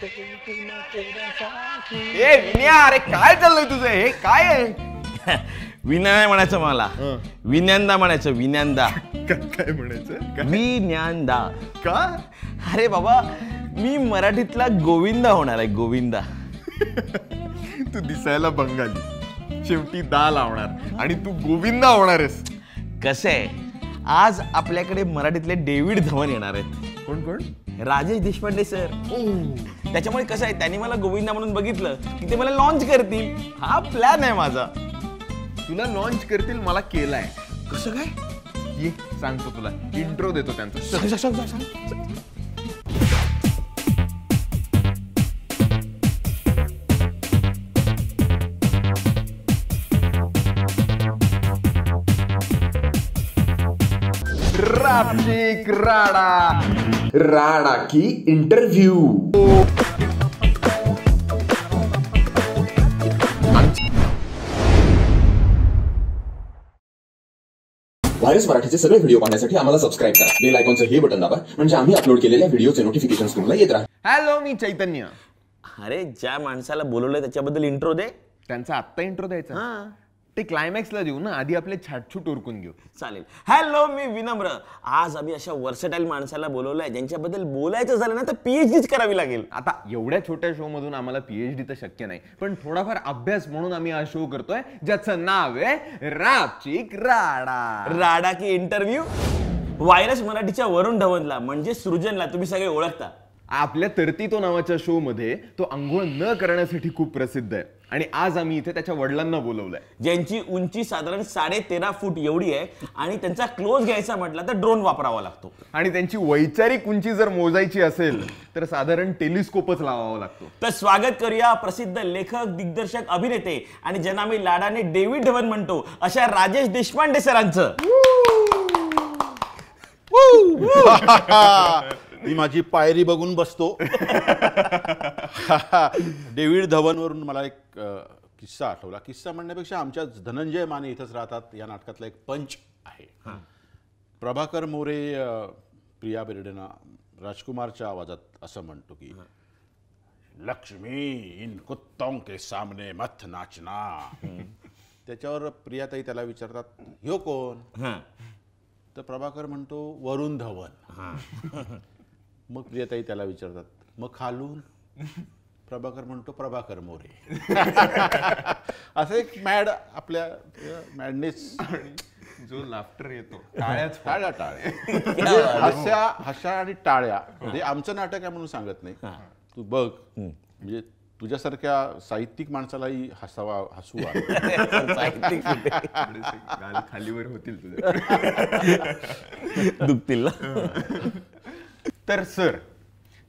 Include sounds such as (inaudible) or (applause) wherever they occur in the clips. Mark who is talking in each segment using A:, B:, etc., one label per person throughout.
A: ए विन्या अरे काय चाललंय तुझं हे काय
B: आहे
C: (laughs) विनय म्हणायचं मला विनंदा म्हणायचं विन्यांदा (laughs) काय म्हणायचं का- का अरे बाबा मी मराठीतला गोविंदा होणार आहे गोविंदा (laughs) तू दिसायला बंगाली शेवटी दा लावणार आणि तू गोविंदा होणार आहेस कसं आहे आज आपल्याकडे मराठीतले डेव्हिड धवन येणार आहेत कोण कोण राजेश देशपांडे सर त्याच्यामुळे कसं आहे त्यांनी मला गोविंदा म्हणून बघितलं की ते मला लॉन्च करतील हा प्लॅन आहे माझा
B: तुला लॉन्च करतील मला केलाय कसं काय ये सांगतो तुला इंट्रो देतो त्यांचा राडा राणा की इंटरव्यू व्हायरस मराठीचे सगळे व्हिडिओ पाहण्यासाठी आम्हाला सबस्क्राईब करा बेल आयकॉनचं हे बटन दाबा म्हणजे आम्ही अपलोड केलेल्या व्हिडिओचे नोटिफिकेशन तुम्हाला येत राहा हॅलो मी
C: चैतन्य अरे ज्या माणसाला बोलवलंय त्याच्याबद्दल इंट्रो दे त्यांचा आत्ता इंट्रो द्यायचा ते क्लायमॅक्सला देऊ ना आधी आपले छाटछूट ओरकून घेऊ चालेल हॅलो मी विनम्र आज आम्ही अशा वर्सटाईल माणसाला बोलवलंय ज्यांच्याबद्दल बोलायचं झालं ना तर पीएचडीच करावी लागेल आता
B: एवढ्या छोट्या शो मधून आम्हाला पीएचडी तर शक्य नाही पण थोडाफार अभ्यास म्हणून आम्ही हा शो करतोय ज्याचं नाव आहे रापचिक राडा राडा की इंटरव्ह्यू वायरस मराठीच्या वरुण धवनला म्हणजे सृजनला तुम्ही सगळे ओळखता आपल्या तरतीतो नावाच्या शो मध्ये तो अंघोळ न करण्यासाठी खूप प्रसिद्ध आहे आणि आज आम्ही इथे त्याच्या वडिलांना बोलवलंय ज्यांची उंची साधारण साडे तेरा फूट एवढी आहे आणि त्यांचा क्लोज घ्यायचा म्हटला तर ड्रोन वापरावा लागतो आणि त्यांची वैचारिक उंची जर मोजायची असेल तर साधारण टेलिस्कोपच लावावा लागतो
C: तर स्वागत करूया प्रसिद्ध लेखक दिग्दर्शक अभिनेते आणि ज्यांना आम्ही लाडाने डेव्हिड धवन म्हणतो अशा राजेश देशपांडे सरांचं
D: (laughs) मी माझी पायरी बघून बसतो (laughs) डेव्हिड धवनवरून मला एक किस्सा आठवला किस्सा म्हणण्यापेक्षा आमच्या धनंजय माने इथंच राहतात या नाटकातला एक पंच आहे प्रभाकर मोरे प्रिया बिर्डेना राजकुमारच्या आवाजात असं म्हणतो की लक्ष्मी इन कुत्तों के सामने मत नाचना त्याच्यावर प्रियाताई त्याला विचारतात ह्यो कोण तर प्रभाकर म्हणतो वरुण धवन (laughs) मग प्रियताई त्याला विचारतात मग खालून (laughs) प्रभाकर म्हणतो प्रभाकर मोरे असं एक मॅड आपल्या मॅडनेस जो लाफ्टर येतो टाळ्या टाळ्या (laughs) हशा म्हणजे हशा आणि टाळ्या म्हणजे आमचं नाटक आहे म्हणून सांगत नाही तू बघ म्हणजे तुझ्यासारख्या साहित्यिक माणसालाही हसावा हसू (laughs) खालीवर होतील तुझ्या
B: दुखतील ना तर सर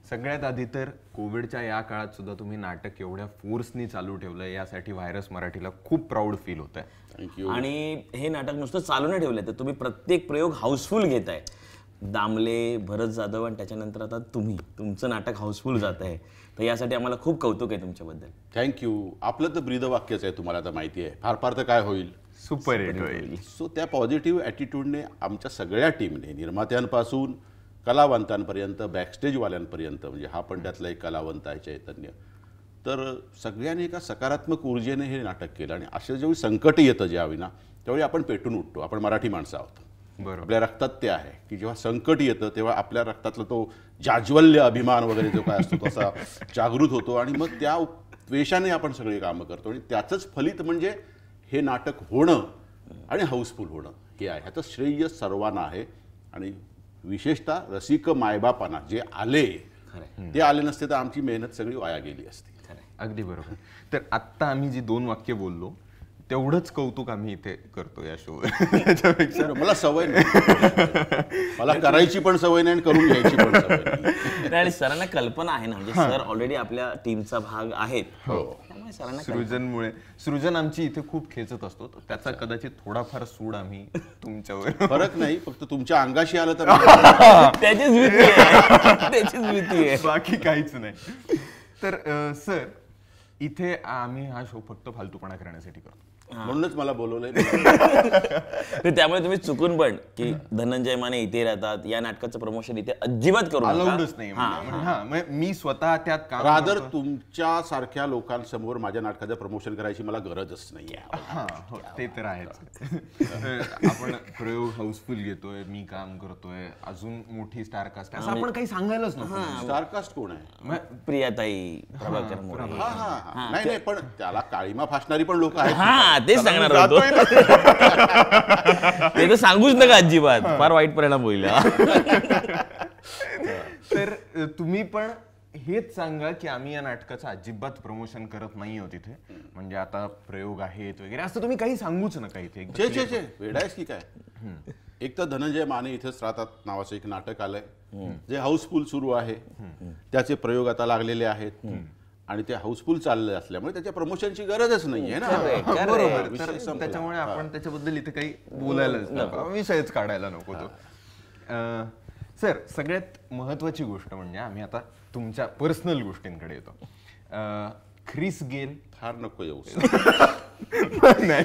B: सगळ्यात आधी तर कोविडच्या या काळात सुद्धा तुम्ही नाटक एवढ्या फोर्सनी चालू ठेवलं यासाठी व्हायरस मराठीला खूप प्राऊड
C: फील होत आहे आणि हे नाटक नुसतं चालू नाही ठेवलं तर तुम्ही प्रत्येक प्रयोग हाऊसफुल घेत आहे दामले भरत जाधव आणि त्याच्यानंतर आता तुम्ही तुमचं नाटक हाऊसफुल जात आहे
D: तर यासाठी आम्हाला खूप कौतुक आहे तुमच्याबद्दल थँक्यू आपलं तर ब्रीद वाक्यच आहे तुम्हाला आता माहिती आहे फार फार तर काय होईल सुपर हिट होईल सो त्या पॉझिटिव्ह ॲटिट्यूडने आमच्या सगळ्या टीमने निर्मात्यांपासून कलावंतांपर्यंत बॅकस्टेजवाल्यांपर्यंत म्हणजे हा पण त्यातला एक कलावंत आहे चैतन्य तर सगळ्यांनी एका सकारात्मक ऊर्जेने हे नाटक केलं आणि असे जेव्हा संकट येतं ज्यावेळी ना त्यावेळी आपण पेटून उठतो आपण मराठी माणसं आहोत बरं आपल्या रक्तात ते आहे की जेव्हा संकट येतं तेव्हा आपल्या रक्तातला तो जाज्वल्य अभिमान वगैरे जो काय असतो तसा जागृत होतो आणि मग त्या द्वेषाने आपण सगळी कामं करतो आणि त्याचंच फलित म्हणजे हे नाटक होणं आणि हाऊसफुल होणं हे आहे ह्याचं श्रेय सर्वांना आहे आणि विशेषतः रसिक मायबापांना जे आले ते आले नसते तर आमची मेहनत सगळी वाया गेली असती
B: अगदी बरोबर तर आत्ता आम्ही जी दोन वाक्य बोललो तेवढंच कौतुक आम्ही इथे करतो या शो मला सवय नाही मला करायची पण सवय नाही आणि करून घ्यायची पण आणि सरांना कल्पना आहे ना म्हणजे सर ऑलरेडी आपल्या टीमचा भाग आहेत हो.
C: सृजनमुळे
B: सृजन आमची इथे खूप खेचत असतो त्याचा कदाचित थोडाफार सूड आम्ही (laughs) तुमच्यावर फरक नाही
D: फक्त तुमच्या अंगाशी आलं तर (laughs) त्याचीच (laughs) भीती त्याचीच भीती आहे बाकी काहीच नाही
B: तर सर इथे आम्ही हा शो फक्त फालतूपणा करण्यासाठी करतो म्हणूनच मला बोलवलंय
C: (laughs) त्यामुळे तुम्ही चुकून पण की धनंजय माने इथे राहतात या नाटकाचं प्रमोशन इथे अजिबात करू अलाउडच नाही म्हणजे.
D: म्हणजे
B: म्हणजे मी स्वतः त्यात काम
D: रादर तुमच्या सारख्या लोकांसमोर माझ्या नाटकाचं प्रमोशन करायची मला गरजच नाही हो, ते तर आहेच
B: (laughs) आपण
D: प्रयोग हाऊसफुल घेतोय मी काम
B: करतोय अजून मोठी स्टारकास्ट असं आपण काही सांगायलाच नको स्टारकास्ट कोण आहे प्रियाताई प्रभाकर मोरे नाही पण
D: त्याला काळीमा फासणारी पण लोक आहेत तेच सांगणार होतो (laughs) ते तर सांगूच नका अजिबात फार
C: वाईट परिणाम होईल
B: तर तुम्ही पण हेच सांगा की आम्ही या नाटकाचं अजिबात प्रमोशन करत नाही हो इथे म्हणजे आता प्रयोग आहेत वगैरे असं
D: तुम्ही काही सांगूच नका इथे जे जे छे वेडायस की काय एक तर धनंजय माने इथे राहतात नावाचं एक नाटक आलंय जे हाऊसफुल सुरू आहे त्याचे प्रयोग आता लागलेले आहेत आणि ते हाऊसफुल चाललं असल्यामुळे त्याच्या प्रमोशनची गरजच नाहीये ना त्याच्यामुळे
B: आपण त्याच्याबद्दल इथे काही बोलायलाच
D: विषयच काढायला नको तो
B: सर सगळ्यात महत्वाची गोष्ट म्हणजे आम्ही आता तुमच्या पर्सनल गोष्टींकडे
D: येतो ख्रिस गेल फार नको येऊ (laughs) नाही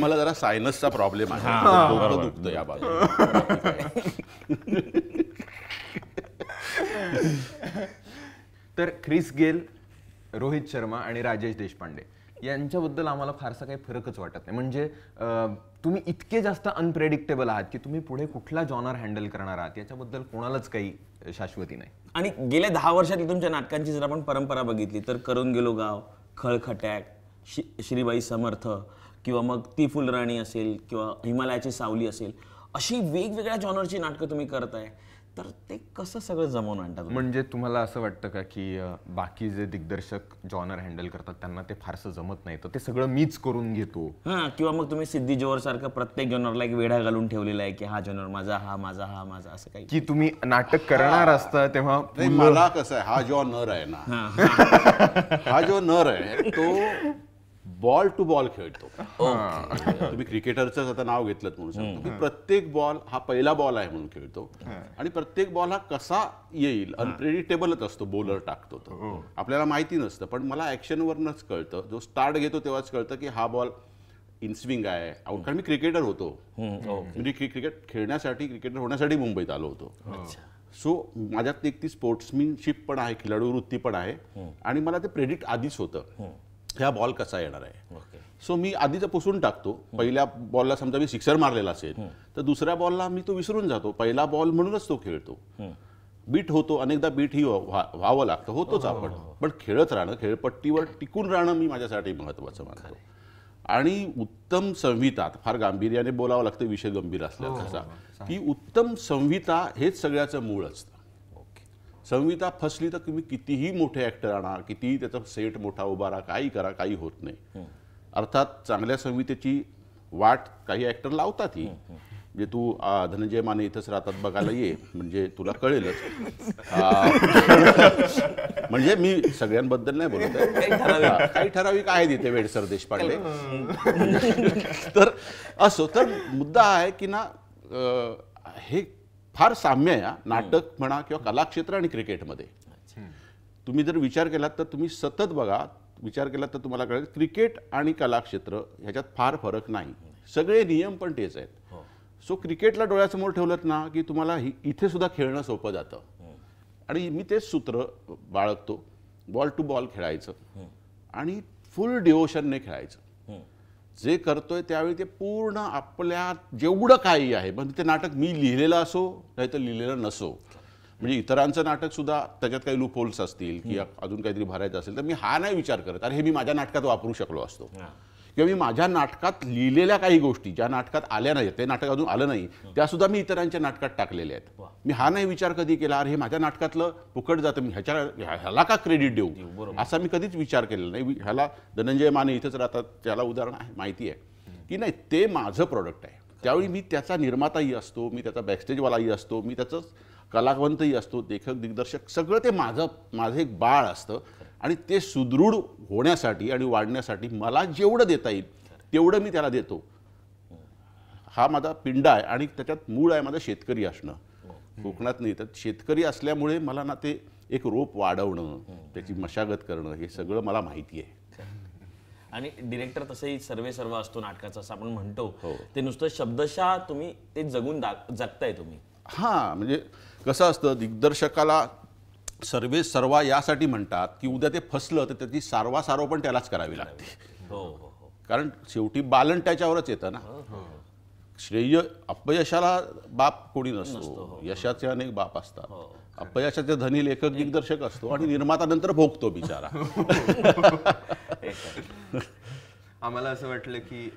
D: मला जरा सायनसचा प्रॉब्लेम आहे या (laughs) (laughs)
B: तर क्रिस गेल रोहित शर्मा आणि राजेश देशपांडे यांच्याबद्दल आम्हाला फारसा काही फरकच वाटत नाही म्हणजे तुम्ही इतके जास्त अनप्रेडिक्टेबल आहात की तुम्ही पुढे कुठला जॉनर हँडल करणार आहात याच्याबद्दल कोणालाच काही शाश्वती
C: नाही आणि गेल्या दहा वर्षातली तुमच्या नाटकांची जर आपण परंपरा बघितली तर करून गेलो गाव खळखटॅक शि श्रीबाई समर्थ किंवा मग ती फुलराणी असेल किंवा हिमालयाची सावली असेल अशी वेगवेगळ्या जॉनरची नाटकं तुम्ही करताय तर ते कसं सगळं
B: जमवून आणतात म्हणजे तुम्हाला असं वाटतं का की बाकी जे दिग्दर्शक जॉनर हँडल करतात त्यांना ते फारसं जमत नाही तर ते सगळं मीच करून घेतो हां किंवा मग तुम्ही सिद्धी जोर सारखं प्रत्येक
C: जॉनरला एक वेढा घालून ठेवलेला आहे की हा जॉनर माझा हा माझा हा माझा असं काही
B: की तुम्ही नाटक करणार असता
D: तेव्हा मला कसं आहे हा जो नर आहे ना (laughs) हा जो नर आहे तो बॉल टू बॉल खेळतो तुम्ही क्रिकेटरच आता नाव घेतलं म्हणून तुम्ही प्रत्येक बॉल हा पहिला बॉल आहे म्हणून खेळतो आणि प्रत्येक बॉल हा कसा येईल अनप्रेडिक्टेबलच असतो बॉलर टाकतो तो हो. आपल्याला माहिती नसतं पण मला वरनच कळतं जो स्टार्ट घेतो तेव्हाच कळतं की हा बॉल इनस्विंग आहे कारण मी क्रिकेटर होतो मी म्हणजे क्रिकेट खेळण्यासाठी क्रिकेटर होण्यासाठी मुंबईत आलो होतो सो माझ्यात एक ती स्पोर्ट्समॅनशिप पण आहे खेळाडू वृत्ती पण आहे आणि मला ते प्रेडिक्ट आधीच होतं ह्या बॉल कसा येणार आहे सो मी आधीच पुसून टाकतो पहिल्या बॉलला समजा मी सिक्सर मारलेला असेल तर दुसऱ्या बॉलला मी तो विसरून जातो पहिला बॉल म्हणूनच तो खेळतो बीट होतो अनेकदा बीट ही व्हावं लागतं होतोच हो, हो, आपण हो, पण खेळत राहणं खेळपट्टीवर टिकून राहणं मी माझ्यासाठी महत्वाचं मानतो आणि उत्तम संहितात फार गांभीर्याने बोलावं लागतं विषय गंभीर असल्याचा की उत्तम संहिता हेच सगळ्याचं मूळ असतं संविता फसली तर तुम्ही कितीही मोठे ऍक्टर आणा कितीही त्याचा सेट मोठा उभारा काही करा काही होत नाही अर्थात चांगल्या संवितेची वाट काही ऍक्टर लावतात ही म्हणजे तू धनंजय माने इथंच राहतात बघायला ये म्हणजे तुला कळेलच म्हणजे मी सगळ्यांबद्दल नाही बोलत काही ठराविक आहे इथे वेडसर देशपांडे तर असो तर मुद्दा आहे की ना हे फार साम्य आहे नाटक म्हणा किंवा कलाक्षेत्र आणि क्रिकेटमध्ये तुम्ही जर विचार केलात तर तुम्ही सतत बघा विचार केला तर तुम्हाला कळेल क्रिकेट आणि कलाक्षेत्र ह्याच्यात फार फरक नाही सगळे नियम पण तेच आहेत हो. सो क्रिकेटला डोळ्यासमोर ठेवलं ना की तुम्हाला इथे सुद्धा खेळणं सोपं जातं आणि मी तेच सूत्र बाळगतो बॉल टू बॉल खेळायचं आणि फुल डिवोशनने खेळायचं जे करतोय त्यावेळी ते पूर्ण आपल्या जेवढं काही आहे पण म्हणजे ते नाटक मी लिहिलेलं असो नाही तर लिहिलेलं नसो म्हणजे इतरांचं नाटक सुद्धा त्याच्यात काही लूप असतील की अजून काहीतरी भरायचं असेल तर मी हा नाही विचार करत अरे हे मी माझ्या नाटकात वापरू शकलो असतो किंवा मी माझ्या नाटकात लिहिलेल्या काही गोष्टी ज्या नाटकात आल्या नाहीत ते नाटक अजून आलं नाही त्यासुद्धा मी इतरांच्या नाटकात टाकलेल्या आहेत मी हा नाही विचार कधी केला अरे हे माझ्या नाटकातलं फुकट जातं मी ह्याच्या ह्याला का क्रेडिट देऊ असा मी कधीच विचार केलेला नाही ह्याला धनंजय माने इथंच राहतात त्याला उदाहरण आहे माहिती आहे की नाही ते माझं प्रॉडक्ट आहे त्यावेळी मी त्याचा निर्माताही असतो मी त्याचा बॅकस्टेजवालाही असतो मी त्याचं कलावंतही असतो लेखक दिग्दर्शक सगळं ते माझं माझं एक बाळ असतं आणि ते सुदृढ होण्यासाठी आणि वाढण्यासाठी मला जेवढं देता येईल तेवढं मी त्याला देतो हा माझा पिंड आहे आणि त्याच्यात मूळ आहे माझा शेतकरी असणं कोकणात नाही तर शेतकरी असल्यामुळे मला ना ते एक रोप वाढवणं त्याची मशागत करणं हे सगळं मला माहिती आहे
C: आणि डिरेक्टर तसंही सर्वे सर्व असतो नाटकाचा असं आपण म्हणतो हो. ते नुसतं शब्दशः तुम्ही ते जगून दा जगताय तुम्ही
D: हां म्हणजे कसं असतं दिग्दर्शकाला सर्वे सर्वा यासाठी म्हणतात की उद्या ते फसलं तर त्याची सारवा सारव पण त्यालाच करावी लागते हो, हो, हो. कारण शेवटी बालन त्याच्यावरच येतं ना श्रेय अपयशाला बाप कोणी नसतो यशाचे अनेक बाप असतात अपयशाचे धनी लेखक दिग्दर्शक असतो आणि निर्मातानंतर भोगतो बिचारा (laughs)
B: आम्हाला असं वाटलं की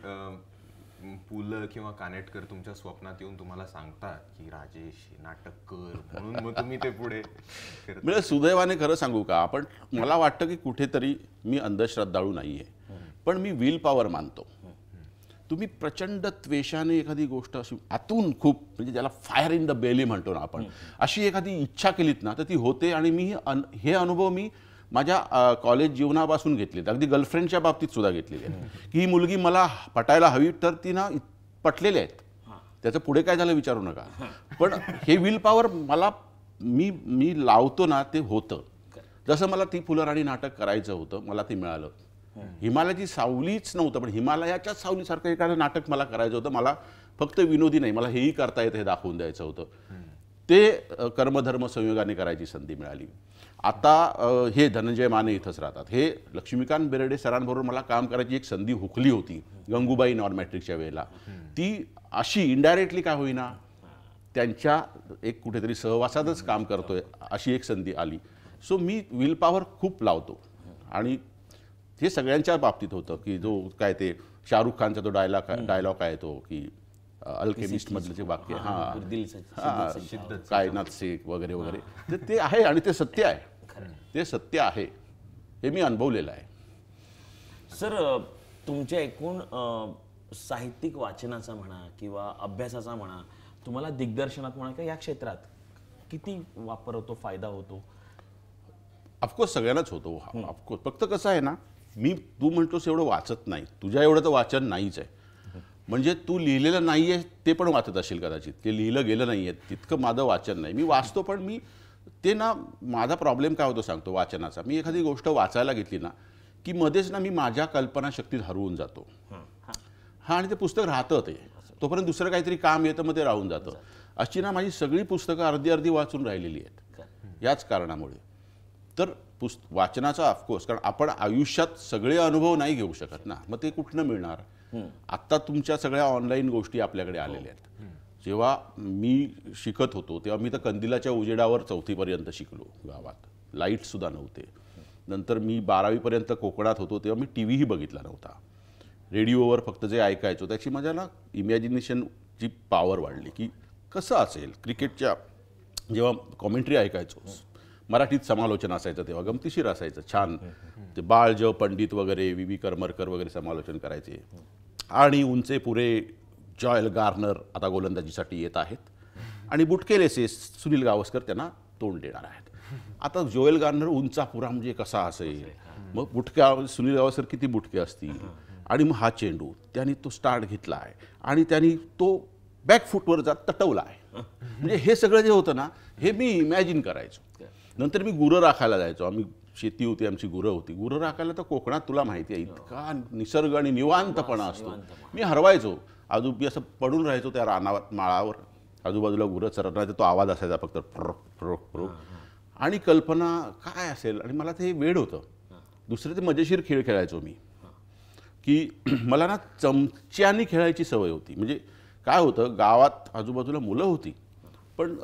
B: पुलं किंवा कानेटकर तुमच्या स्वप्नात येऊन तुम्हाला सांगतात की राजेश नाटक कर म्हणून मग तुम्ही ते पुढे
D: म्हणजे सुदैवाने खरं सांगू का आपण मला वाटतं की कुठेतरी मी अंधश्रद्धाळू नाही आहे पण मी विल पॉवर मानतो तुम्ही प्रचंड त्वेषाने एखादी गोष्ट अशी आतून खूप म्हणजे ज्याला फायर इन द बेली म्हणतो ना आपण अशी एखादी इच्छा केलीत ना तर ती होते आणि मी हे अनुभव मी माझ्या कॉलेज जीवनापासून घेतलेत अगदी गर्लफ्रेंडच्या बाबतीत सुद्धा घेतलेली आहे की ही मुलगी मला पटायला हवी तर ती ना पटलेली आहेत त्याचं पुढे काय झालं विचारू नका पण हे विल पॉवर मला मी मी लावतो ना ते होतं जसं मला ती फुलराणी नाटक करायचं होतं मला ते मिळालं हिमालयाची सावलीच नव्हतं पण हिमालयाच्याच सावलीसारखं एखादं नाटक मला करायचं होतं मला फक्त विनोदी नाही मला हेही करता येतं हे दाखवून द्यायचं होतं ते कर्मधर्म संयोगाने करायची संधी मिळाली आता हे धनंजय माने इथंच राहतात हे लक्ष्मीकांत बेरडे सरांबरोबर मला काम करायची एक संधी हुकली होती गंगूबाई नॉन मॅट्रिकच्या वेळेला ती अशी इनडायरेक्टली काय होईना त्यांच्या एक कुठेतरी सहवासातच काम करतोय अशी एक संधी आली सो मी विल पॉवर खूप लावतो आणि हे सगळ्यांच्या बाबतीत होतं की जो काय ते शाहरुख खानचा तो डायलॉग डायलॉग काय तो की अल्केमिस्ट जे वाक्य हां कायनाथ शेख वगैरे वगैरे तर ते आहे आणि ते सत्य आहे ते सत्य आहे हे मी अनुभवलेलं आहे
C: सर तुमच्या एकूण साहित्यिक वाचनाचा म्हणा किंवा अभ्यासाचा म्हणा तुम्हाला दिग्दर्शनात म्हणा किंवा या क्षेत्रात किती वापर होतो फायदा
D: होतो ऑफकोर्स सगळ्यांनाच होतो ऑफकोर्स हो फक्त कसं आहे ना मी तू म्हणतोस एवढं वाचत नाही तुझ्या एवढं तर वाचन नाहीच आहे म्हणजे तू लिहिलेलं नाही आहे ते पण वाचत असेल कदाचित ते लिहिलं गेलं नाही आहे तितकं माझं वाचन नाही मी वाचतो पण मी ते ना माझा प्रॉब्लेम काय होतो सांगतो वाचनाचा मी एखादी गोष्ट वाचायला घेतली ना की मध्येच ना मी माझ्या कल्पनाशक्तीत हरवून जातो
A: हा
D: आणि ते पुस्तक राहतं ते तोपर्यंत दुसरं काहीतरी काम येतं मग ते राहून जातं अशी ना माझी सगळी पुस्तकं अर्धी अर्धी वाचून राहिलेली आहेत याच कारणामुळे तर पुस्त वाचनाचा ऑफकोर्स कारण आपण आयुष्यात सगळे अनुभव नाही घेऊ शकत ना मग ते कुठनं मिळणार आत्ता तुमच्या सगळ्या ऑनलाईन गोष्टी आपल्याकडे आलेल्या आहेत जेव्हा मी शिकत होतो तेव्हा मी तर कंदिलाच्या उजेडावर चौथीपर्यंत शिकलो गावात लाईटसुद्धा नव्हते नंतर मी बारावीपर्यंत कोकणात होतो तेव्हा मी टी व्हीही बघितला नव्हता रेडिओवर फक्त जे ऐकायचो त्याची माझ्या ना इमॅजिनेशनची पॉवर वाढली की कसं असेल क्रिकेटच्या जेव्हा कॉमेंट्री ऐकायचो मराठीत समालोचन असायचं तेव्हा गमतीशीर असायचं छान ते बाळज पंडित वगैरे वि व्ही करमरकर वगैरे समालोचन करायचे आणि उंचे पुरे जॉयल गार्नर आता गोलंदाजीसाठी येत आहेत आणि बुटकेलेसे सुनील गावस्कर त्यांना तोंड देणार आहेत आता जोएल गार्नर उंचा पुरा म्हणजे कसा असेल मग बुटक्या सुनील गावस्कर किती बुटके असतील आणि मग हा चेंडू त्यांनी तो स्टार्ट घेतला आहे आणि त्यांनी तो बॅकफूटवर जात तटवला आहे म्हणजे हे सगळं जे होतं ना हे मी इमॅजिन करायचो नंतर मी गुरं राखायला जायचो आम्ही शेती होती आमची गुरं होती गुरं राखायला तर कोकणात तुला माहिती आहे इतका निसर्ग आणि निवांतपणा असतो मी हरवायचो आजूबी असं पडून राहायचो त्या रानावर माळावर आजूबाजूला गुरं तर तो आवाज असायचा फक्त फ्रोक फ्रोक आणि कल्पना काय असेल आणि मला ते वेळ होतं दुसरे ते मजेशीर खेळ खेळायचो मी की (clears throat) मला ना चमच्यानी खेळायची सवय होती म्हणजे काय होतं गावात आजूबाजूला मुलं होती पण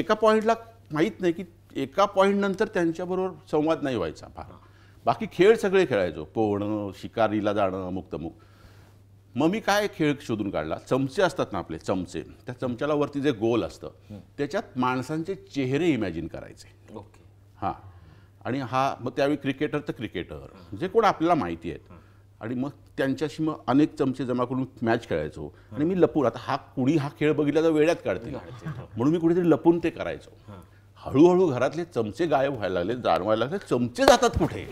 D: एका पॉईंटला माहीत नाही की एका पॉईंटनंतर त्यांच्याबरोबर संवाद नाही व्हायचा फार बाकी खेळ सगळे खेळायचो पोहणं शिकारीला जाणं अमुक तमुक मग मी काय खेळ शोधून काढला चमचे असतात ना आपले चमचे त्या चमच्याला वरती जे गोल असतं त्याच्यात माणसांचे चेहरे इमॅजिन करायचे ओके हां आणि हा मग त्यावेळी क्रिकेटर तर क्रिकेटर जे कोण आपल्याला माहिती आहेत आणि मग त्यांच्याशी मग अनेक चमचे जमा करून मॅच खेळायचो आणि मी लपून आता हा कुणी हा खेळ बघितला तर वेळात काढते हो. म्हणून मी कुठेतरी लपून ते करायचो हळूहळू घरातले चमचे गायब व्हायला लागले जाणवायला लागले चमचे जातात कुठे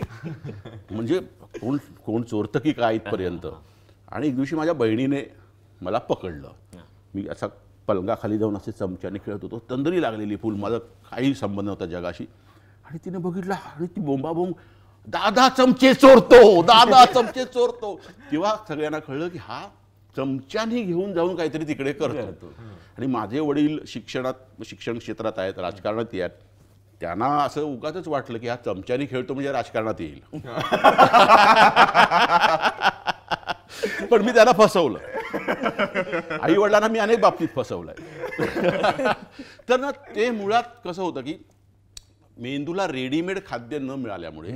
D: (laughs) म्हणजे कोण कोण चोरतं की काय इथपर्यंत आणि एक दिवशी माझ्या बहिणीने मला पकडलं मी असा पलंगाखाली जाऊन असे चमच्याने खेळत होतो तंदरी लागलेली फुल माझा काही संबंध नव्हता जगाशी आणि तिने बघितलं आणि ती बोंब दादा चमचे चोरतो दादा चमचे चोरतो तेव्हा सगळ्यांना कळलं की हा चमच्याने घेऊन जाऊन काहीतरी तिकडे करतो आणि माझे वडील शिक्षणात शिक्षण क्षेत्रात आहेत राजकारणात आहेत त्यांना असं उगाच वाटलं की हा चमच्याने खेळतो म्हणजे राजकारणात येईल पण मी त्याला फसवलं आई वडिलांना मी अनेक बाबतीत फसवलंय (laughs) तर ना ते मुळात कसं होतं की मेंदूला रेडीमेड खाद्य न मिळाल्यामुळे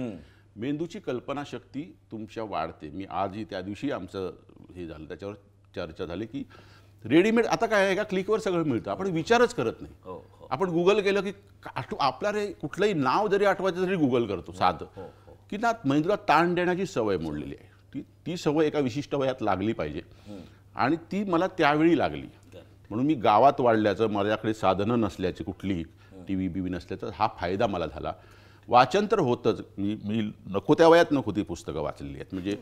D: मेंदूची कल्पनाशक्ती तुमच्या वाढते मी आजही त्या दिवशी आमचं हे झालं त्याच्यावर चर्चा झाली की रेडीमेड आता काय आहे का क्लिकवर सगळं मिळतं आपण विचारच करत नाही हो, हो. आपण गुगल केलं की रे कुठलंही नाव जरी आठवायचं तरी गुगल करतो हो, साधं की ना मेंदूला ताण देण्याची सवय मोडलेली आहे ती ती सवय एका विशिष्ट वयात लागली पाहिजे आणि ती मला त्यावेळी लागली म्हणून मी गावात वाढल्याचं माझ्याकडे साधनं नसल्याची कुठली टी व्ही बी व्ही नसल्याचा हा फायदा मला झाला वाचन तर होतंच मी मी नको त्या वयात नको ती पुस्तकं वाचलेली आहेत म्हणजे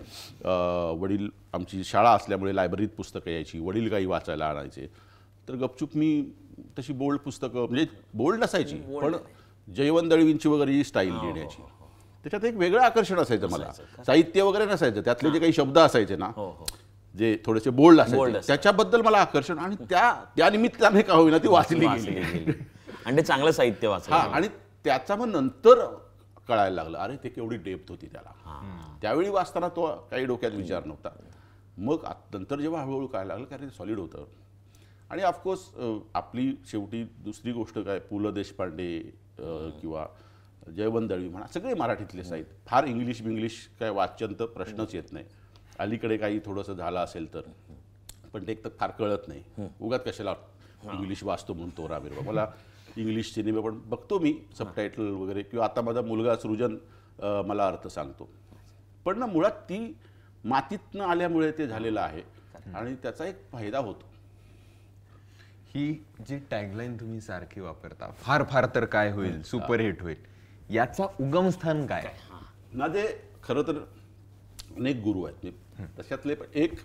D: वडील आमची शाळा असल्यामुळे लायब्ररीत पुस्तकं यायची वडील काही वाचायला आणायचे तर गपचूप मी तशी बोल्ड पुस्तकं म्हणजे बोल्ड असायची पण जयवंत दळवींची वगैरे ही स्टाईल लिहिण्याची हो, हो, हो. त्याच्यात एक वेगळं आकर्षण असायचं मला साहित्य वगैरे नसायचं त्यातले जे काही शब्द असायचे ना हो, हो. जे थोडेसे बोल्ड असायचे त्याच्याबद्दल मला आकर्षण आणि त्या त्या का होईना ती वाचली आणि ते चांगलं साहित्य वाचलं आणि त्याचा मग नंतर कळायला लागलं अरे ते केवढी डेप्थ होती त्याला त्यावेळी वाचताना तो काही डोक्यात विचार नव्हता मग नंतर जेव्हा हळूहळू कळायला लागलं कारण सॉलिड होतं आणि ऑफकोर्स आपली शेवटी दुसरी गोष्ट काय पु ल देशपांडे किंवा जयवंत दळवी म्हणा सगळे मराठीतलेच आहेत हो. फार इंग्लिश बिंग्लिश काय वाचन तर प्रश्नच येत नाही अलीकडे काही थोडंसं झालं असेल तर पण ते एक तर फार कळत नाही हो. उगात कशाला इंग्लिश वाचतो म्हणून तोरा बाबा मला इंग्लिश सिनेमे पण बघतो मी सबटायटल वगैरे किंवा आता माझा मुलगा सृजन मला अर्थ सांगतो पण ना मुळात ती मातीतनं आल्यामुळे ते झालेलं आहे आणि त्याचा एक फायदा होतो ही जी टॅगलाईन तुम्ही सारखी वापरता फार फार तर काय होईल सुपरहिट होईल
B: याचा उगमस्थान काय
D: माझे खरं तर अनेक गुरु आहेत मी तशातले एक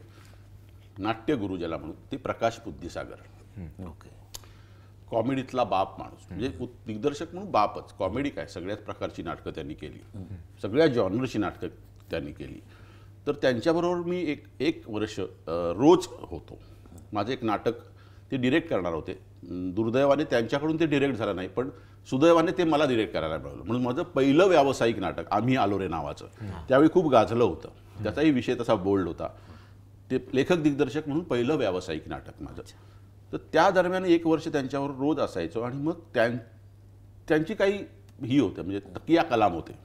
D: नाट्य गुरु ज्याला म्हणू ते प्रकाश बुद्धिसागर ओके कॉमेडीतला बाप माणूस म्हणजे दिग्दर्शक म्हणून बापच कॉमेडी काय सगळ्याच प्रकारची नाटकं त्यांनी केली सगळ्या जॉनरची नाटकं त्यांनी केली तर त्यांच्याबरोबर मी एक एक वर्ष रोज होतो माझं एक नाटक ते डिरेक्ट करणार होते दुर्दैवाने त्यांच्याकडून ते डिरेक्ट झालं नाही पण सुदैवाने ते मला डिरेक्ट करायला मिळालं म्हणून माझं पहिलं व्यावसायिक नाटक आम्ही आलो रे नावाचं त्यावेळी खूप गाजलं होतं त्याचाही विषय तसा बोल्ड होता ते लेखक दिग्दर्शक म्हणून पहिलं व्यावसायिक नाटक माझं तर त्या दरम्यान एक वर्ष त्यांच्यावर रोज असायचो आणि मग त्यांची काही ही होते म्हणजे तकिया कलाम होते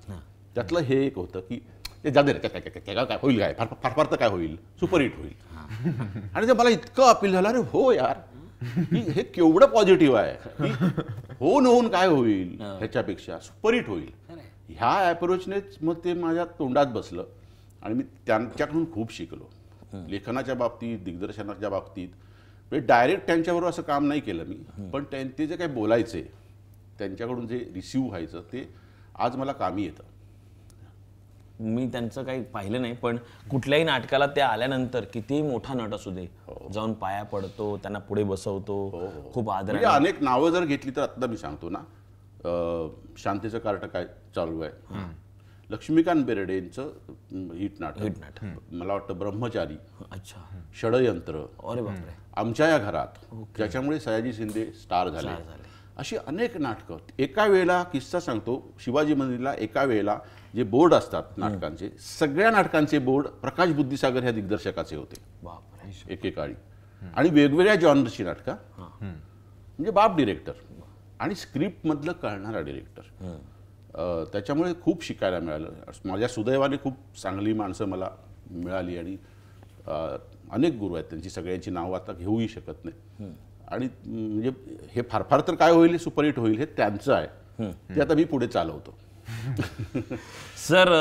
D: त्यातलं हे एक होतं की ते जादेर रे काय काय काय काय होईल काय फार फार तर काय होईल सुपरहिट होईल आणि ते मला इतकं अपील झालं अरे हो यार की हे केवढं पॉझिटिव्ह आहे (laughs) होऊन होऊन काय होईल ह्याच्यापेक्षा सुपरिट होईल ह्या अप्रोचनेच मग ते माझ्या तोंडात बसलं आणि मी त्यांच्याकडून खूप शिकलो लेखनाच्या बाबतीत दिग्दर्शनाच्या बाबतीत म्हणजे डायरेक्ट त्यांच्याबरोबर असं काम नाही केलं मी पण ते जे काही बोलायचे त्यांच्याकडून जे रिसिव्ह व्हायचं ते आज मला कामी येतं मी त्यांचं काही पाहिलं नाही
C: पण कुठल्याही नाटकाला त्या आल्यानंतर कितीही मोठा नट असू दे हो. जाऊन पाया पडतो त्यांना पुढे बसवतो हो, हो. खूप आदर म्हणजे अनेक
D: नावं जर घेतली तर आता मी सांगतो ना शांतीचं कार्ट काय चालू आहे लक्ष्मीकांत बेरडेंचं हिट नाटक हिट नाटक मला वाटतं ब्रह्मचारी अच्छा षडयंत्र अरे बापरे आमच्या या घरात ज्याच्यामुळे सयाजी शिंदे स्टार झाले अशी अनेक नाटकं एका वेळेला किस्सा सांगतो शिवाजी मंदिरला एका वेळेला जे बोर्ड असतात नाटकांचे सगळ्या नाटकांचे बोर्ड प्रकाश बुद्धिसागर ह्या दिग्दर्शकाचे
A: होते
D: एकेकाळी आणि वेगवेगळ्या जॉनरची नाटकं
A: म्हणजे
D: बाप डिरेक्टर आणि स्क्रिप्ट मधलं कळणारा डिरेक्टर त्याच्यामुळे खूप शिकायला मिळालं माझ्या सुदैवाने खूप चांगली माणसं मला मिळाली आणि अनेक गुरु आहेत त्यांची सगळ्यांची नावं आता घेऊही शकत नाही आणि म्हणजे हे फार फार तर काय होईल सुपरहिट होईल हे त्यांचं आहे ते आता मी पुढे चालवतो (laughs) सर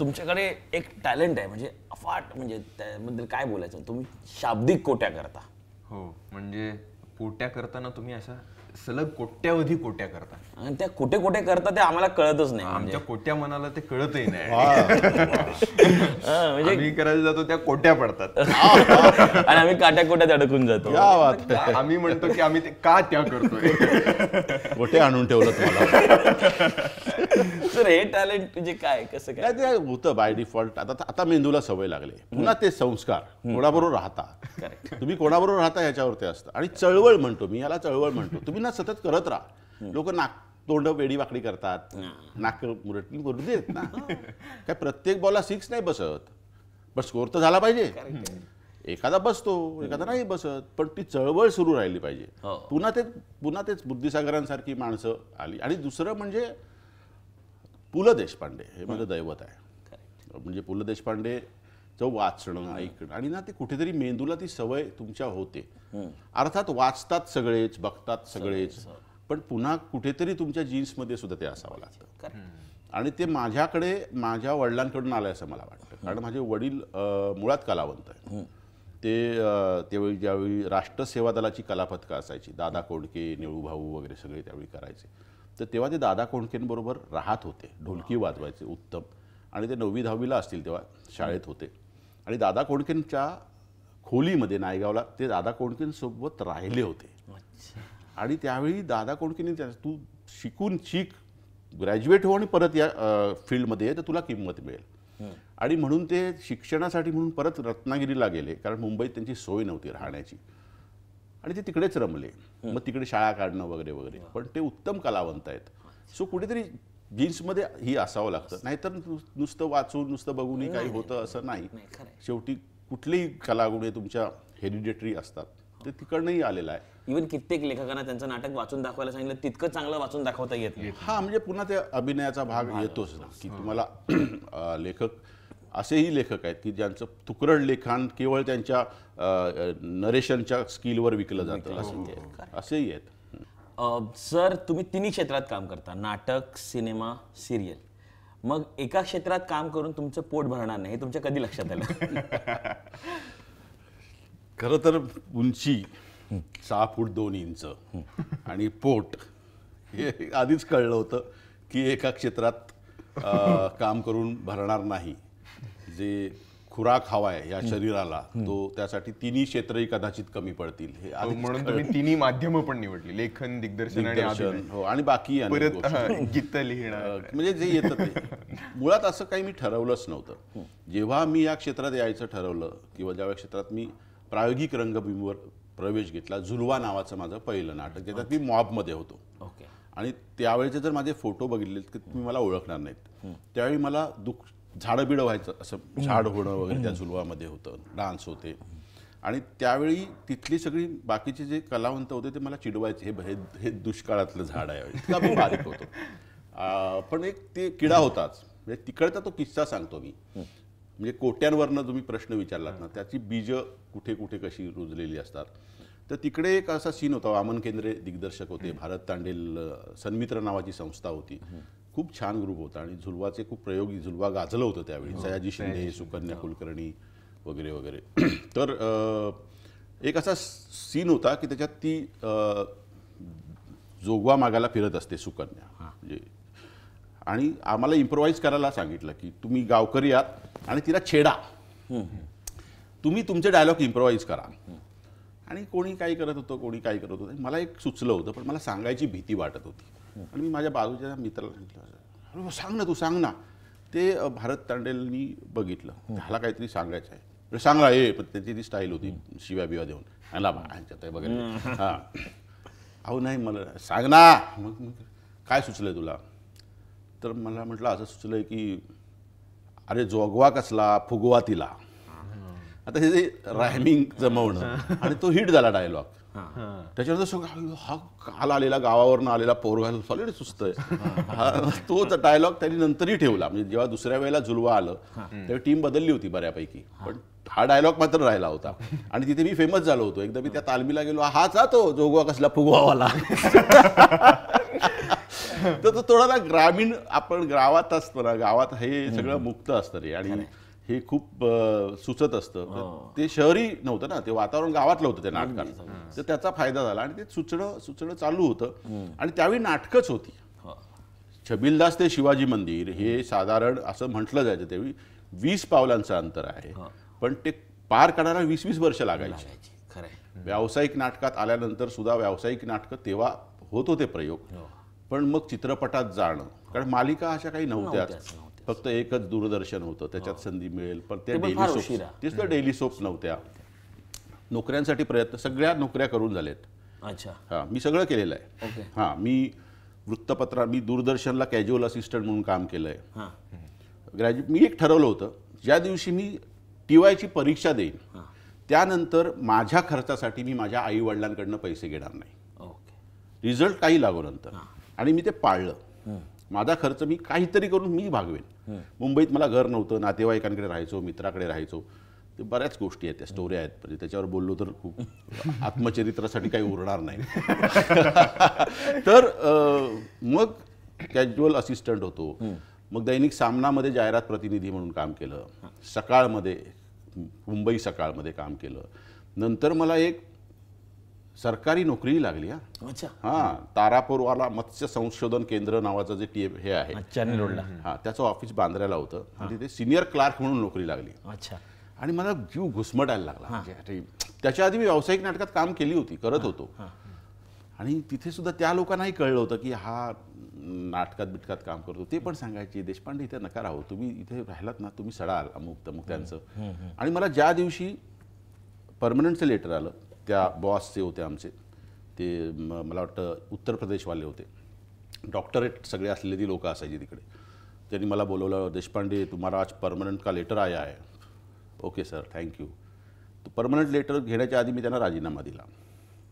D: तुमच्याकडे एक टॅलेंट
C: आहे म्हणजे अफाट म्हणजे त्याबद्दल काय बोलायचं तुम्ही शाब्दिक कोट्या करता
B: हो म्हणजे कोट्या करताना तुम्ही अशा सलग कोट्यावधी कोट्या करतात आणि त्या कुठे कुठे करता ते आम्हाला कळतच नाही आमच्या म्हणजे. कोट्या मनाला ते कळतही नाही म्हणजे करायला जातो त्या कोट्या पडतात (laughs) आणि आम्ही काट्या कोट्यात अडकून जातो
D: आम्ही म्हणतो की आम्ही ते का त्या करतोय गोटे (laughs) आणून ठेवलं तुम्हाला (laughs) हे टॅलेंट म्हणजे काय कसं काय ते होतं बाय डिफॉल्ट आता आता मेंदूला सवय लागली पुन्हा ते संस्कार कोणाबरोबर राहता तुम्ही कोणाबरोबर राहता याच्यावर ते असतं आणि चळवळ म्हणतो मी याला चळवळ म्हणतो तुम्ही सतत करत राहा लोक नाक तोंड वेडी वाकडी करतात नाक करू देत ना काय प्रत्येक बॉलला सिक्स नाही बसत पण स्कोर तर झाला पाहिजे एखादा बसतो एखादा नाही बसत पण ती चळवळ सुरू राहिली पाहिजे हो. पुन्हा ते पुन्हा तेच बुद्धिसागरांसारखी माणसं आली आणि दुसरं म्हणजे पु ल देशपांडे हे माझं दैवत आहे म्हणजे पु ल देशपांडे तो वाचणं ऐकणं आणि ना ते कुठेतरी मेंदूला ती सवय तुमच्या होते अर्थात वाचतात सगळेच बघतात सगळेच पण पुन्हा कुठेतरी तुमच्या जीन्समध्ये सुद्धा ते असावं लागतं आणि ते माझ्याकडे माझ्या वडिलांकडून आलं असं मला वाटतं कारण माझे वडील मुळात कलावंत आहेत ते त्यावेळी ज्यावेळी राष्ट्र सेवा दलाची कलापथकं असायची दादा कोंडके भाऊ वगैरे सगळे त्यावेळी करायचे तर तेव्हा ते दादा कोंडकेंबरोबर राहत होते ढोलकी वाजवायचे उत्तम आणि ते नववी दहावीला असतील तेव्हा शाळेत होते आणि दादा कोंडकेंच्या खोलीमध्ये नायगावला ते दादा कोंडकेंसोबत राहिले होते आणि त्यावेळी दादा कोंडकेंनी तू शिकून शिक ग्रॅज्युएट हो आणि परत या फील्डमध्ये तर तुला किंमत मिळेल आणि म्हणून ते शिक्षणासाठी म्हणून परत रत्नागिरीला गेले कारण मुंबईत त्यांची सोय नव्हती राहण्याची आणि ते तिकडेच रमले मग तिकडे शाळा काढणं वगैरे वगैरे पण ते उत्तम कलावंत आहेत सो कुठेतरी जीन्समध्ये ही असावं लागतं नाहीतर नुसतं वाचून नुसतं बघूनही काही होतं असं नाही शेवटी कुठलेही कलागुणे तुमच्या हेरिडेटरी असतात ते तिकडनंही आलेलं आहे इव्हन
C: कित्येक लेखकांना त्यांचं नाटक वाचून दाखवायला सांगितलं तितकं चांगलं वाचून दाखवता येत नाही
D: हा म्हणजे पुन्हा त्या अभिनयाचा भाग येतोच ना की तुम्हाला लेखक असेही लेखक आहेत की ज्यांचं तुकरड लेखन केवळ त्यांच्या नरेशनच्या स्किलवर विकलं जातं असेही आहेत
C: सर तुम्ही तिन्ही क्षेत्रात काम करता नाटक सिनेमा सिरियल मग एका क्षेत्रात काम करून तुमचं पोट भरणार नाही हे तुमच्या कधी
D: लक्षात आलं (laughs) खरं तर उंची सहा फूट दोन इंच आणि पोट हे आधीच कळलं होतं की एका क्षेत्रात काम करून भरणार नाही जे खुराक हवाय या शरीराला तो त्यासाठी तिन्ही क्षेत्रही कदाचित कमी पडतील हे हो, म्हणून तुम्ही तिन्ही माध्यम पण निवडली लेखन दिग्दर्शन आणि हो आणि बाकी गीत लिहिणं म्हणजे जे येत ते (laughs) मुळात असं काही मी ठरवलंच नव्हतं जेव्हा मी या क्षेत्रात यायचं ठरवलं किंवा ज्या क्षेत्रात मी प्रायोगिक रंगभूमीवर प्रवेश घेतला झुलवा नावाचं माझं पहिलं नाटक ज्याच्यात मी मॉबमध्ये होतो ओके आणि त्यावेळेचे जर माझे फोटो बघितले तर तुम्ही मला ओळखणार नाहीत त्यावेळी मला दुःख झाडं बिडं व्हायचं असं झाड होणं वगैरे त्या झुलवामध्ये होतं डान्स होते आणि त्यावेळी तिथली सगळी बाकीचे जे कलावंत होते ते मला चिडवायचे हे हे दुष्काळातलं झाड आहे इतका मी बारीक होतो (laughs) पण एक ते किडा होताच म्हणजे तिकडचा तो किस्सा सांगतो मी म्हणजे कोट्यांवरनं तुम्ही प्रश्न विचारलात ना त्याची बीज कुठे कुठे कशी रुजलेली असतात तर तिकडे एक असा सीन होता वामन केंद्रे दिग्दर्शक होते भारत तांडेल सन्मित्र नावाची संस्था होती खूप छान ग्रुप होता आणि झुलवाचे खूप प्रयोगी झुलवा गाजलं होतं त्यावेळी हो, सयाजी शिंदे सुकन्या हो. कुलकर्णी वगैरे वगैरे (clears throat) तर एक असा सीन होता की त्याच्यात ती जोगवा मागायला फिरत असते सुकन्या म्हणजे आणि आम्हाला इम्प्रोवाईज करायला सांगितलं की तुम्ही गावकरी आहात आणि तिला छेडा तुम्ही तुमचे डायलॉग इम्प्रोव्हाइज करा आणि कोणी काय करत होतं कोणी काय करत होतं मला एक सुचलं होतं पण मला सांगायची भीती वाटत होती आणि मी माझ्या बाजूच्या मित्राला सांगितलं अरे सांग ना तू सांग ना ते भारत तांडेलनी बघितलं ह्याला काहीतरी सांगायचं आहे म्हणजे सांगा हे पण त्याची ती स्टाईल होती शिव्या बिवा देऊन आणला बाहेरच्या ते बघायला हा अहो नाही मला सांग ना मग काय सुचलंय तुला तर मला म्हटलं असं सुचलंय की अरे जोगवा कसला फुगवा तिला आता हे रायमिंग जमवणं (laughs) आणि तो हिट झाला डायलॉग त्याच्यानंतर सगळं हा काल आलेला गावावरनं आलेला पोरगा सॉलिड सुस्त आहे तोच डायलॉग त्यांनी नंतरही ठेवला म्हणजे जेव्हा दुसऱ्या वेळेला जुलवा आलं तेव्हा टीम बदलली होती बऱ्यापैकी पण हा डायलॉग मात्र राहिला होता आणि तिथे मी फेमस झालो होतो एकदा मी त्या तालमीला गेलो हा जातो जोगवा कसला फुगवावाला तर तो थोडा ना ग्रामीण आपण गावात असतो ना गावात हे सगळं मुक्त असतं रे आणि हे खूप सुचत असतं ते शहरी नव्हतं ना ते वातावरण गावातलं होतं त्या नाटकात तर त्याचा फायदा झाला आणि ते सुचणं सुचणं चालू होतं आणि त्यावेळी नाटकच होती छबिलदास ते शिवाजी मंदिर हे साधारण असं म्हटलं जायचं त्यावेळी वीस पावलांचं अंतर आहे पण ते पार करणारा वीस वीस वर्ष लागायची खरं व्यावसायिक नाटकात आल्यानंतर सुद्धा व्यावसायिक नाटकं तेव्हा होत होते प्रयोग हो. पण मग चित्रपटात जाणं कारण मालिका अशा काही नव्हत्या फक्त एकच दूरदर्शन होतं त्याच्यात हो. संधी मिळेल पण त्या डेली सोप ते डेली सोप नव्हत्या नोकऱ्यांसाठी प्रयत्न सगळ्या नोकऱ्या करून झालेत अच्छा हां मी सगळं केलेलं आहे हां मी वृत्तपत्रा मी दूरदर्शनला कॅज्युअल असिस्टंट म्हणून काम केलं आहे ग्रॅज्यु मी एक ठरवलं होतं ज्या दिवशी मी टी वायची परीक्षा देईन त्यानंतर माझ्या खर्चासाठी मी माझ्या आई वडिलांकडनं पैसे घेणार नाही रिझल्ट काही लागो आणि मी ते पाळलं माझा खर्च मी काहीतरी करून मी भागवेन मुंबईत मला घर नव्हतं नातेवाईकांकडे राहायचो मित्राकडे राहायचो ते बऱ्याच गोष्टी आहेत त्या स्टोऱ्या आहेत म्हणजे त्याच्यावर बोललो तर खूप आत्मचरित्रासाठी काही उरणार नाही (laughs) तर मग कॅज्युअल असिस्टंट होतो मग दैनिक सामनामध्ये जाहिरात प्रतिनिधी म्हणून काम केलं सकाळमध्ये मुंबई सकाळमध्ये काम केलं नंतर मला एक सरकारी नोकरी लागली हा हा वाला मत्स्य संशोधन केंद्र नावाचं जे टी हे आहे त्याचं ऑफिस बांद्र्याला होतं आणि तिथे सिनियर क्लार्क म्हणून नोकरी लागली अच्छा आणि मला जीव घुसमटायला लागला म्हणजे त्याच्या आधी मी व्यावसायिक नाटकात काम केली होती करत होतो आणि तिथे सुद्धा त्या लोकांनाही कळलं होतं की हा नाटकात बिटकात काम करतो ते पण सांगायचे देशपांडे इथे नकार राहू तुम्ही इथे राहिलात ना तुम्ही सडाल अमुक तमुक त्यांचं आणि मला ज्या दिवशी परमनंटचं लेटर आलं त्या बॉस जे होते आमचे ते म मला वाटतं उत्तर प्रदेशवाले होते डॉक्टरेट सगळे असलेली लोकं असायची तिकडे त्यांनी मला बोलवलं देशपांडे तुम्हाला आज परमनंट का लेटर आया आहे ओके सर थँक्यू तो परमनंट लेटर घेण्याच्या आधी मी त्यांना राजीनामा दिला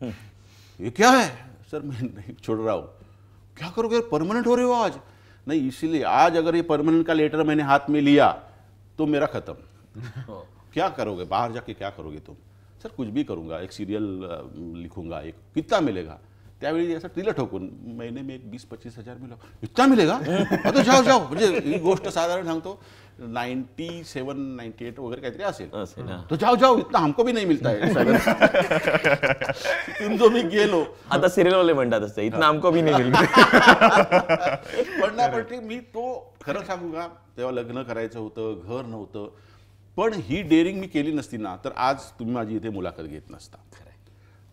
D: ये हम्म. क्या है सर मैं नहीं छोड़ रहा हूँ क्या करोगे परमनंट हो रहे हो आज नहीं इसीलिए आज अगर ये परमानेंट का लेटर मैंने हाथ में लिया तो मेरा
A: ख़त्म (laughs)
D: क्या करोगे बाहर जाके क्या करोगे तुम सर कुछ भी करूंगा एक सीरियल लिखूंगा एक कितना मिलेगा त्यावेळी असं टिलं ठोकून महिने मी एक बीस पच्चीस हजार मिळव इतका मिळेगा आता जाओ जाओ म्हणजे ही गोष्ट साधारण सांगतो नाईन्टी सेवन नाईन्टी एट वगैरे काहीतरी असेल तो जाओ जाओ इतना हमको भी नाही मिळता तुम जो मी गेलो आता सिरियल वाले म्हणतात असते इतना हमको भी नाही मिळत पण मी तो खरं सांगू का तेव्हा लग्न करायचं होतं घर नव्हतं पण ही डेअरिंग मी केली नसती ना तर आज तुम्ही माझी इथे मुलाखत घेत नसता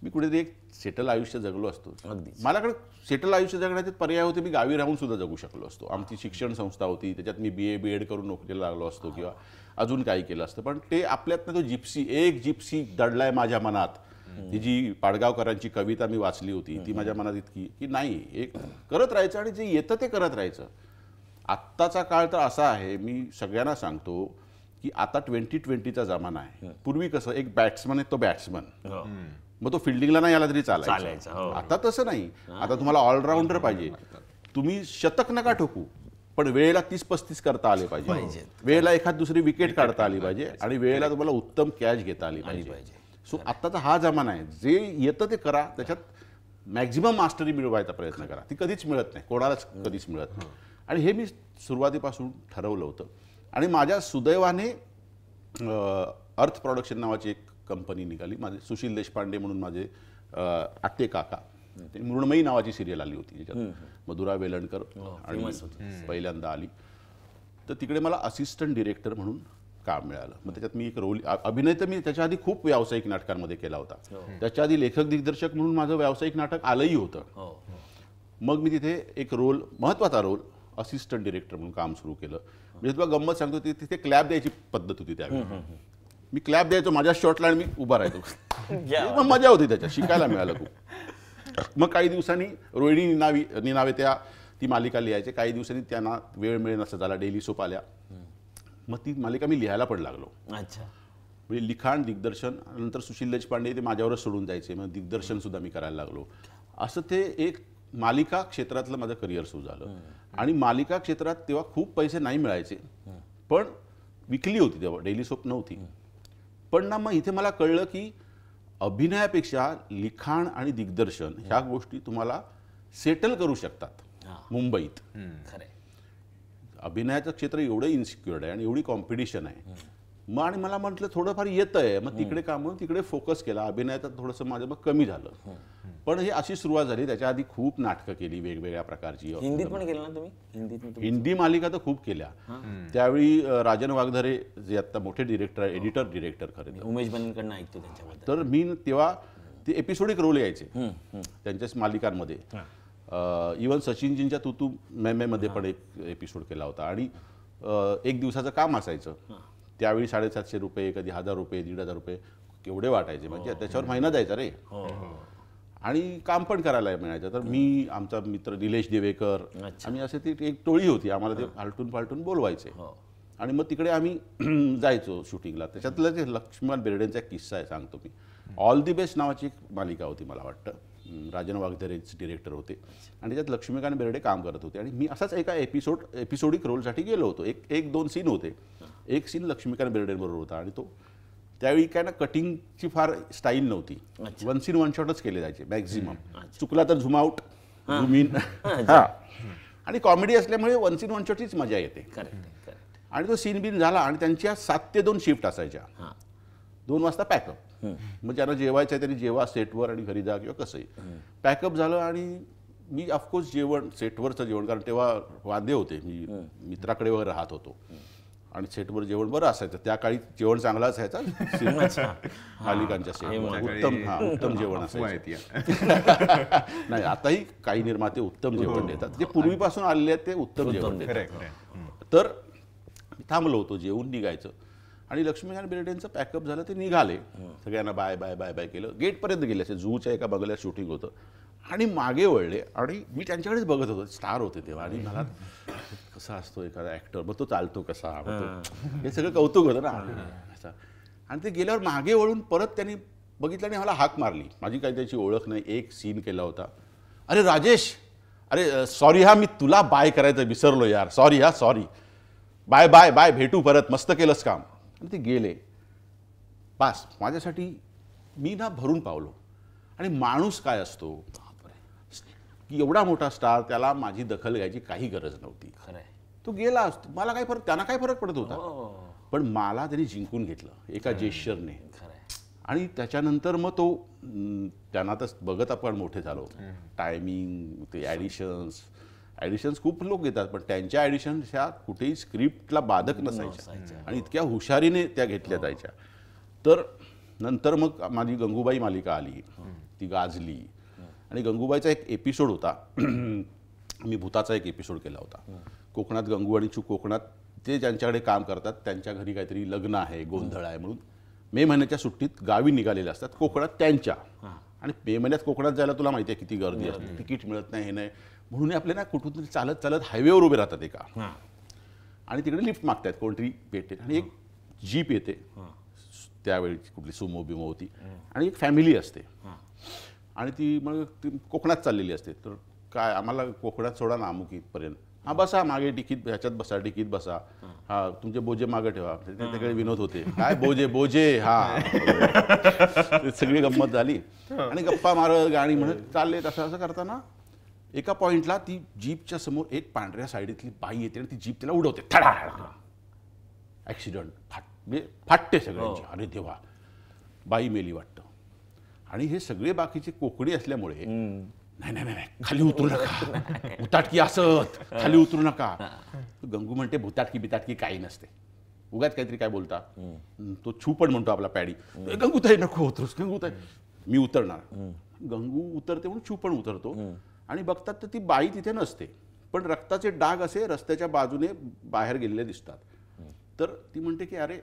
D: मी कुठेतरी एक सेटल आयुष्य जगलो असतो अगदी माझ्याकडे सेटल आयुष्य जगण्याचे पर्याय होते मी गावी राहून सुद्धा जगू शकलो असतो आमची शिक्षण संस्था होती त्याच्यात मी बी ए बी एड करून नोकरीला लागलो असतो किंवा अजून काही केलं असतं पण ते आपल्यातनं तो जिप्सी एक जिप्सी दडलाय माझ्या मनात ही जी पाडगावकरांची कविता मी वाचली होती ती माझ्या मनात इतकी की नाही एक करत राहायचं आणि जे येतं ते करत राहायचं आत्ताचा काळ तर असा आहे मी सगळ्यांना सांगतो की आता ट्वेंटी ट्वेंटीचा जमाना आहे पूर्वी कसं एक बॅट्समन आहे तो बॅट्समन हो. मग तो फिल्डिंगला नाही आला तरी चालायचा हो. आता तसं नाही आता तुम्हाला ऑलराऊंडर पाहिजे तुम्ही शतक नका ठोकू पण वेळेला तीस पस्तीस करता आले पाहिजे वेळेला एखाद दुसरी विकेट काढता आली पाहिजे आणि वेळेला तुम्हाला उत्तम कॅच घेता आली पाहिजे सो आत्ताचा हा जमाना आहे जे येतं ते करा त्याच्यात मॅक्झिमम मास्टरी मिळवायचा प्रयत्न करा ती कधीच मिळत नाही कोणालाच कधीच मिळत नाही आणि हे मी सुरुवातीपासून ठरवलं होतं आणि माझ्या सुदैवाने अर्थ प्रॉडक्शन नावाची एक कंपनी निघाली माझे सुशील देशपांडे म्हणून माझे आत्ते काका ते मृणमयी नावाची सिरियल आली होती मधुरा वेलणकर हो, आणि पहिल्यांदा आली तर तिकडे मला असिस्टंट डिरेक्टर म्हणून काम मिळालं मग त्याच्यात मी एक रोल अभिनय तर मी त्याच्या आधी खूप व्यावसायिक नाटकांमध्ये केला होता हो. त्याच्या आधी लेखक दिग्दर्शक म्हणून माझं व्यावसायिक नाटक आलंही होतं हो. मग मी तिथे एक रोल महत्वाचा रोल असिस्टंट डिरेक्टर म्हणून काम सुरू केलं म्हणजे तुला गंमत सांगतो ती तिथे क्लॅप द्यायची पद्धत होती त्या मी क्लॅप द्यायचो माझ्या शॉर्टला आणि मी उभा राहायचो (laughs) मजा होती त्याच्यात शिकायला मिळालं खूप मग काही दिवसांनी रोहिणी निनावी निनावे त्या ती मालिका लिहायचे काही दिवसांनी त्यांना वेळ मिळेल असं झाला डेली सोप आल्या मग ती मालिका मी लिहायला पण लागलो अच्छा म्हणजे लिखाण दिग्दर्शन नंतर सुशील देशपांडे ते माझ्यावरच सोडून जायचे मग दिग्दर्शन सुद्धा मी करायला लागलो असं ते एक मालिका क्षेत्रातलं माझं करिअर सुरू झालं आणि मालिका क्षेत्रात तेव्हा खूप पैसे नाही मिळायचे पण विकली होती तेव्हा डेली सोप नव्हती पण ना मग इथे मला कळलं की अभिनयापेक्षा लिखाण आणि दिग्दर्शन ह्या गोष्टी तुम्हाला सेटल करू शकतात मुंबईत अभिनयाचं क्षेत्र एवढं इन्सिक्युअर्ड आहे आणि एवढी कॉम्पिटिशन आहे मग आणि मला म्हटलं थोडंफार येतंय आहे मग तिकडे काम तिकडे फोकस केला अभिनयात थोडंसं माझं मग कमी झालं पण हे अशी सुरुवात झाली त्याच्या आधी खूप नाटकं केली वेगवेगळ्या प्रकारची हिंदीत पण केलं ना तुम्ही हिंदीत हिंदी मालिका तर खूप केल्या त्यावेळी राजन वाघधरे जे आता मोठे डिरेक्टर एडिटर डिरेक्टर खरे उमेश बनकडनं ऐकतो त्यांच्याबद्दल तर मी तेव्हा ते एपिसोडिक रोल यायचे त्यांच्या मालिकांमध्ये इवन सचिनजींच्या मे मध्ये पण एक एपिसोड केला होता आणि एक दिवसाचं काम असायचं त्यावेळी साडेसातशे रुपये कधी हजार रुपये दीड हजार रुपये केवढे वाटायचे म्हणजे हो. त्याच्यावर महिना जायचा रे हो, हो. आणि काम पण करायला मिळायचं तर मी आमचा मित्र निलेश देवेकर आम्ही असे ती एक टोळी होती आम्हाला ते फालटून फालटून बोलवायचे आणि मग तिकडे आम्ही (clears throat) जायचो शूटिंगला त्याच्यातला ते लक्ष्मण बेर्डेंचा किस्सा आहे सांगतो मी ऑल दी बेस्ट नावाची एक मालिका होती मला वाटतं राजन वाघधरेच डिरेक्टर होते आणि त्यात लक्ष्मीकांत बेर्डे काम करत होते आणि मी असाच एका एपिसोड एपिसोडिक रोलसाठी गेलो होतो एक एक दोन सीन होते एक सीन लक्ष्मीकांत बेर्डेबरोबर होता आणि तो त्यावेळी काय ना कटिंगची फार स्टाईल नव्हती वन सीन वन शॉटच केले जायचे मॅक्झिमम चुकला तर झुम आउट झुम इन आणि कॉमेडी असल्यामुळे वन सीन वन शॉटचीच मजा येते आणि तो सीन बिन झाला आणि त्यांच्या सात ते दोन शिफ्ट असायच्या दोन वाजता पॅकअप मग ज्यांना जेवायचं आहे त्यांनी जेवा सेटवर आणि घरी जा किंवा कसंही पॅकअप झालं आणि मी ऑफकोर्स जेवण सेटवरचं जेवण कारण तेव्हा वांदे होते मी मित्राकडे वगैरे राहत होतो आणि सेटवर जेवण बरं असायचं त्या काळी जेवण चांगलं असायचं (laughs) मालिकांच्या उत्तम हा उत्तम जेवण असायचं (laughs) नाही आताही काही निर्माते उत्तम जेवण हो. देतात जे पूर्वीपासून आलेले आहेत ते उत्तम जेवण देतात तर थांबलो होतो जेवण निघायचं आणि लक्ष्मीकांत बिर्डेंचं पॅकअप झालं ते निघाले सगळ्यांना बाय बाय बाय बाय केलं गेटपर्यंत गेले असे झूच्या एका बगल्यात शूटिंग होतं आणि मागे वळले आणि मी त्यांच्याकडेच बघत होतो स्टार होते तेव्हा आणि मला कसा असतो एखादा ऍक्टर मग तो चालतो कसा हे सगळं कौतुक होतं ना आणि ते गेल्यावर मागे वळून परत त्यांनी बघितलं आणि मला हाक मारली माझी काही त्याची ओळख नाही एक सीन केला होता अरे राजेश अरे सॉरी हा मी तुला बाय करायचं विसरलो यार सॉरी हा सॉरी बाय बाय बाय भेटू परत मस्त केलंस काम आणि ते गेले बास माझ्यासाठी मी ना भरून पावलो आणि माणूस काय असतो की एवढा मोठा स्टार त्याला माझी दखल घ्यायची काही गरज नव्हती तू तो गेला असतो मला काय फरक त्यांना काय फरक पडत होता हो. पण मला त्यांनी जिंकून घेतलं एका जेश्चरने आणि त्याच्यानंतर मग तो त्यांना तर बघत आपण मोठे झालो टायमिंग ते ॲडिशन्स ॲडिशन्स खूप लोक घेतात पण त्यांच्या ॲडिशन्स ह्या कुठेही स्क्रिप्टला बाधक नसायच्या आणि हो. इतक्या हुशारीने त्या घेतल्या हो. जायच्या तर नंतर मग माझी गंगूबाई मालिका आली ती गाजली आणि गंगूबाईचा एक एपिसोड होता (clears throat) मी भूताचा एक एपिसोड केला होता कोकणात गंगू आणि कोकणात ते ज्यांच्याकडे काम करतात त्यांच्या घरी काहीतरी लग्न आहे गोंधळ आहे म्हणून मे महिन्याच्या सुट्टीत गावी निघालेल्या असतात कोकणात त्यांच्या आणि मे महिन्यात कोकणात जायला तुला माहिती आहे किती गर्दी असते तिकीट मिळत नाही हे नाही म्हणून आपले ना कुठून तरी चालत चालत हायवेवर उभे राहतात एका आणि तिकडे लिफ्ट मागतात कोणतरी पेटेल आणि एक जीप येते त्यावेळी कुठली सुमो बिमो होती आणि एक फॅमिली असते आणि ती मग ती कोकणात चाललेली असते तर काय आम्हाला कोकणात सोडा ना अमुक इथपर्यंत हा बसा मागे टिकीत ह्याच्यात बसा टिकीत बसा हा तुमचे बोजे मागे ठेवा त्याच्याकडे विनोद होते काय बोजे बोजे हा सगळी गंमत झाली आणि गप्पा मारत गाणी म्हणत चालले तसं असं करताना एका पॉईंटला ती जीपच्या समोर एक पांढऱ्या साईडीतली बाई येते आणि ती जीप तिला उडवते थडा ऍक्सिडेंट फाट म्हणजे फाटते सगळ्यांची हो. अरे देवा बाई मेली वाटते आणि हे सगळे बाकीचे कोकणी असल्यामुळे नाही नाही नाही खाली उतरू नका उताटकी असत खाली उतरू नका गंगू म्हणते भुताटकी बिताटकी काही नसते उगात काहीतरी काय बोलता तो छू पण म्हणतो आपला पॅडी गंगू ताई नको उतरूस गंगू ताई मी उतरणार गंगू उतरते म्हणून छुपण उतरतो आणि बघतात तर ती बाई तिथे नसते पण रक्ताचे डाग असे रस्त्याच्या बाजूने बाहेर गेलेले दिसतात तर ती म्हणते की अरे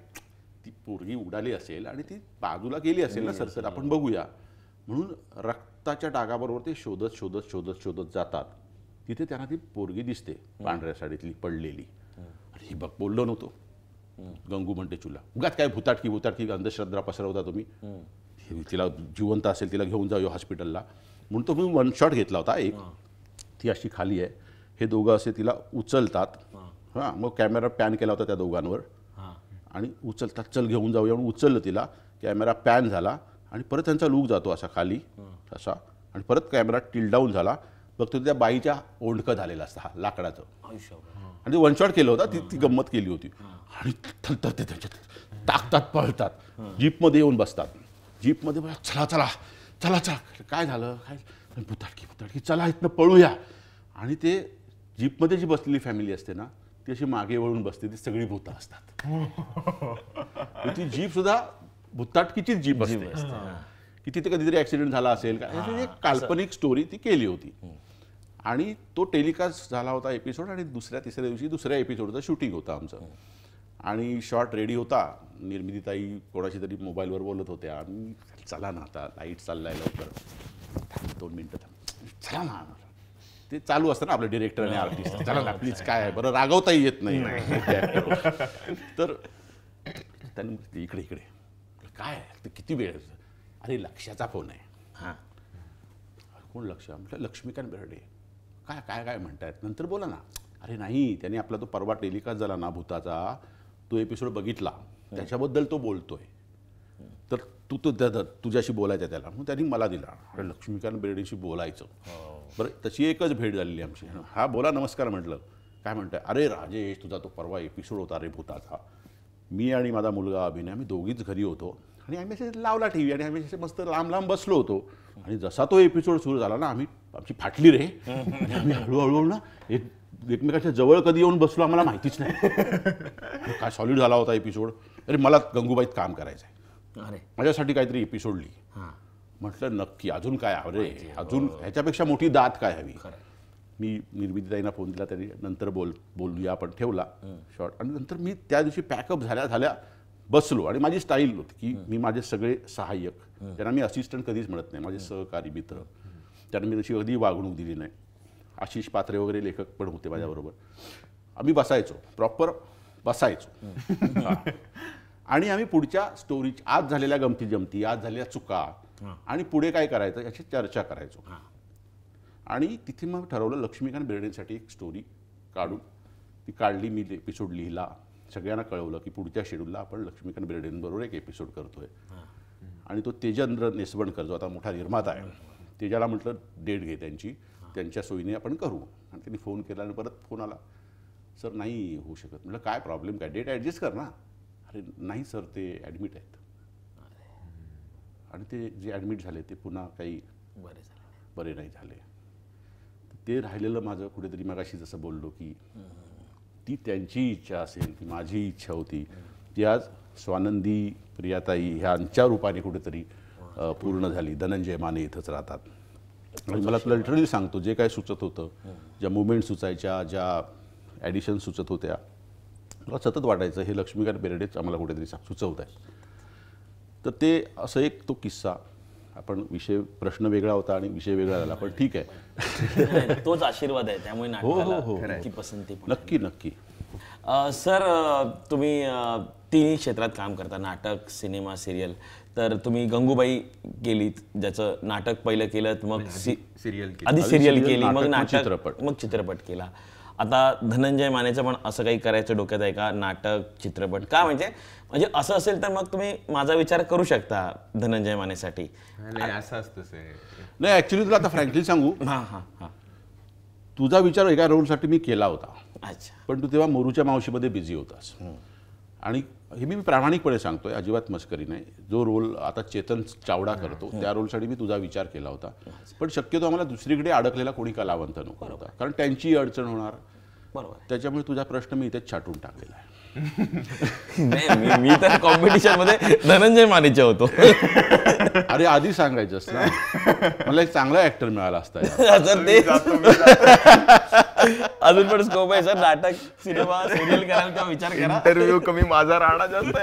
D: ती पोरगी उडाली असेल आणि ती बाजूला गेली असेल ना सरसर आपण हो. बघूया म्हणून रक्ताच्या डागाबरोबर ते शोधत शोधत शोधत शोधत जातात तिथे त्यांना ती पोरगी दिसते पांढऱ्या साडीतली पडलेली आणि ही बघ बोललो नव्हतो गंगू म्हणते चुला उगाच काय भुताटकी भुताटकी अंधश्रद्धा पसरवता तुम्ही तिला जिवंत असेल तिला घेऊन जाऊ हॉस्पिटलला म्हणून तो मी वन शॉट घेतला होता एक ती अशी खाली आहे हे दोघं असे तिला उचलतात हां मग कॅमेरा पॅन केला होता त्या दोघांवर आणि उचलतात चल घेऊन जाऊया म्हणून उचललं तिला कॅमेरा पॅन झाला आणि परत त्यांचा लूक जातो असा खाली असा आणि परत कॅमेरा टिलडाऊन झाला फक्त त्या बाईच्या ओंडकं झालेला असता हा लाकडाचं
A: आणि
D: ते वनशॉट केलं होता ती ती गंमत केली होती आणि नंतर ते त्यांच्यात टाकतात पळतात जीपमध्ये येऊन बसतात जीपमध्ये चला चला चला चला काय झालं काय पुतडकी चला इथनं पळूया आणि ते जीपमध्ये जी बसलेली फॅमिली असते ना ती अशी मागे वळून बसते ती सगळी भूतं असतात (laughs) ती जीप सुद्धा भुताटकीचीच जीप असते की तिथे कधीतरी ॲक्सिडेंट झाला असेल म्हणजे एक काल्पनिक स्टोरी ती केली होती आणि तो टेलिकास्ट झाला होता एपिसोड आणि दुसऱ्या तिसऱ्या दिवशी दुसऱ्या एपिसोडचं शूटिंग होतं आमचं आणि शॉर्ट रेडी होता निर्मितीताई कोणाशी तरी मोबाईलवर बोलत होत्या आम्ही चला ना आता लाईट चाललाय लवकर दोन मिनटं थांब चला ना ते चालू असतं ना आपलं डिरेक्टर आणि आर्टिस्ट (laughs) चला ना प्लीज काय आहे बरं रागवताही येत नाही (laughs) तर त्यांनी इकडे इकडे काय किती वेळ अरे लक्षाचा फोन आहे हां कोण लक्ष म्हटलं लक्ष्मीकांत बेर्डे काय काय काय म्हणतायत नंतर बोला ना अरे नाही त्याने आपला तो परवा टेलिकास्ट झाला ना भूताचा तो एपिसोड बघितला त्याच्याबद्दल तो बोलतोय तर तू तू त्या तुझ्याशी बोलायचं त्याला मग त्याने मला दिला अरे लक्ष्मीकांत बेर्डेशी बोलायचं हो. बरं तशी एकच भेट झालेली आमची हा बोला नमस्कार म्हटलं काय म्हणतंय अरे राजेश तुझा तो परवा एपिसोड होता रे भूताचा मी आणि माझा मुलगा अभिनय आम्ही दोघीच घरी होतो आणि आम्ही असे लावला टी व्ही आणि आम्ही असे मस्त लांब लांब बसलो होतो आणि जसा तो एपिसोड सुरू झाला ना आम्ही आमची फाटली रे आणि आम्ही हळूहळू ना एक एकमेकाच्या जवळ कधी येऊन बसलो आम्हाला माहितीच नाही काय सॉलिड झाला होता एपिसोड अरे मला गंगूबाईत काम करायचं आहे अरे माझ्यासाठी काहीतरी एपिसोड लिही म्हटलं नक्की अजून काय अरे अजून हो. ह्याच्यापेक्षा मोठी दात काय हवी मी निर्मितीताईंना फोन दिला त्यांनी नंतर बोल बोलूया आपण ठेवला शॉर्ट आणि नंतर मी त्या दिवशी पॅकअप झाल्या झाल्या बसलो आणि माझी स्टाईल होती की मी माझे सगळे सहाय्यक त्यांना मी असिस्टंट कधीच म्हणत नाही माझे सहकारी मित्र त्यांना मी तशी कधी वागणूक दिली नाही आशिष पात्रे वगैरे लेखक पण होते माझ्याबरोबर आम्ही बसायचो प्रॉपर बसायचो (laughs) आणि आम्ही पुढच्या स्टोरीच आज झालेल्या गमती जमती आज झालेल्या चुका आणि पुढे काय करायचं याची चर्चा करायचो आणि तिथे मग ठरवलं लक्ष्मीकांत बेर्डेंसाठी एक स्टोरी काढून ती काढली मी एपिसोड लिहिला सगळ्यांना कळवलं की पुढच्या शेड्यूलला आपण लक्ष्मीकांत बेर्डेंबरोबर एक एपिसोड करतोय आणि तो तेजेंद्र नेसवणकर जो आता मोठा निर्माता आहे तेजाला म्हटलं डेट घे त्यांची त्यांच्या सोयीने आपण करू आणि त्यांनी फोन केला आणि परत फोन आला सर नाही होऊ शकत म्हटलं काय प्रॉब्लेम काय डेट ॲडजस्ट कर ना अरे नाही सर ते ॲडमिट आहेत आणि ते जे ॲडमिट झाले ते पुन्हा काही बरे झाले बरे नाही झाले ते राहिलेलं माझं कुठेतरी मगाशी जसं बोललो की ती त्यांची इच्छा असेल ती माझी इच्छा होती ती आज स्वानंदी प्रियाताई ह्यांच्या रूपाने कुठेतरी पूर्ण झाली धनंजय माने इथंच राहतात आणि मला तुला लिटरली सांगतो जे काय सुचत होतं ज्या मुवमेंट सुचायच्या ज्या ॲडिशन सुचत होत्या मला सतत वाटायचं हे लक्ष्मीकांत बेरडेच आम्हाला कुठेतरी सुचवत आहेत तर ते असं एक तो किस्सा आपण विषय प्रश्न वेगळा होता आणि विषय वेगळा झाला पण ठीक आहे
C: तोच आशीर्वाद आहे त्यामुळे हो हो हो पसंती नक्की नक्की सर तुम्ही तिन्ही क्षेत्रात काम करता नाटक सिनेमा सिरियल तर तुम्ही गंगूबाई केलीत ज्याचं नाटक पहिलं केलं मग सिरियल आधी सिरियल केली मग नाटक मग चित्रपट केला आता धनंजय मानेचं पण असं काही करायचं डोक्यात आहे का नाटक चित्रपट का म्हणजे म्हणजे असं असेल तर मग
B: तुम्ही माझा विचार करू
D: शकता धनंजय मानेसाठी
B: नाही असं असतं
D: नाही ऍक्च्युली तुला आता फ्रँकली सांगू हा हा हा तुझा विचार एका रोलसाठी मी केला होता अच्छा पण तू तेव्हा मोरूच्या मावशीमध्ये बिझी होतास आणि हे मी प्रामाणिकपणे सांगतोय अजिबात मस्करी नाही जो रोल आता चेतन चावडा करतो त्या रोलसाठी मी तुझा विचार केला होता पण शक्यतो आम्हाला दुसरीकडे अडकलेला कोणी कलावंत नको होता कारण त्यांचीही अडचण होणार बरोबर त्याच्यामुळे तुझा प्रश्न मी इथेच छाटून टाकलेला आहे (laughs) नाही मी तर कॉम्पिटिशन मध्ये धनंजय मानेचे होतो (laughs) अरे आधी सांगायचं ना मला एक चांगला ऍक्टर मिळाला असता (laughs) अजून पण स्कोप
C: आहे सर नाटक सिनेमा सिरियल करायला विचार करा इंटरव्ह्यू कमी माझा राहणा जास्त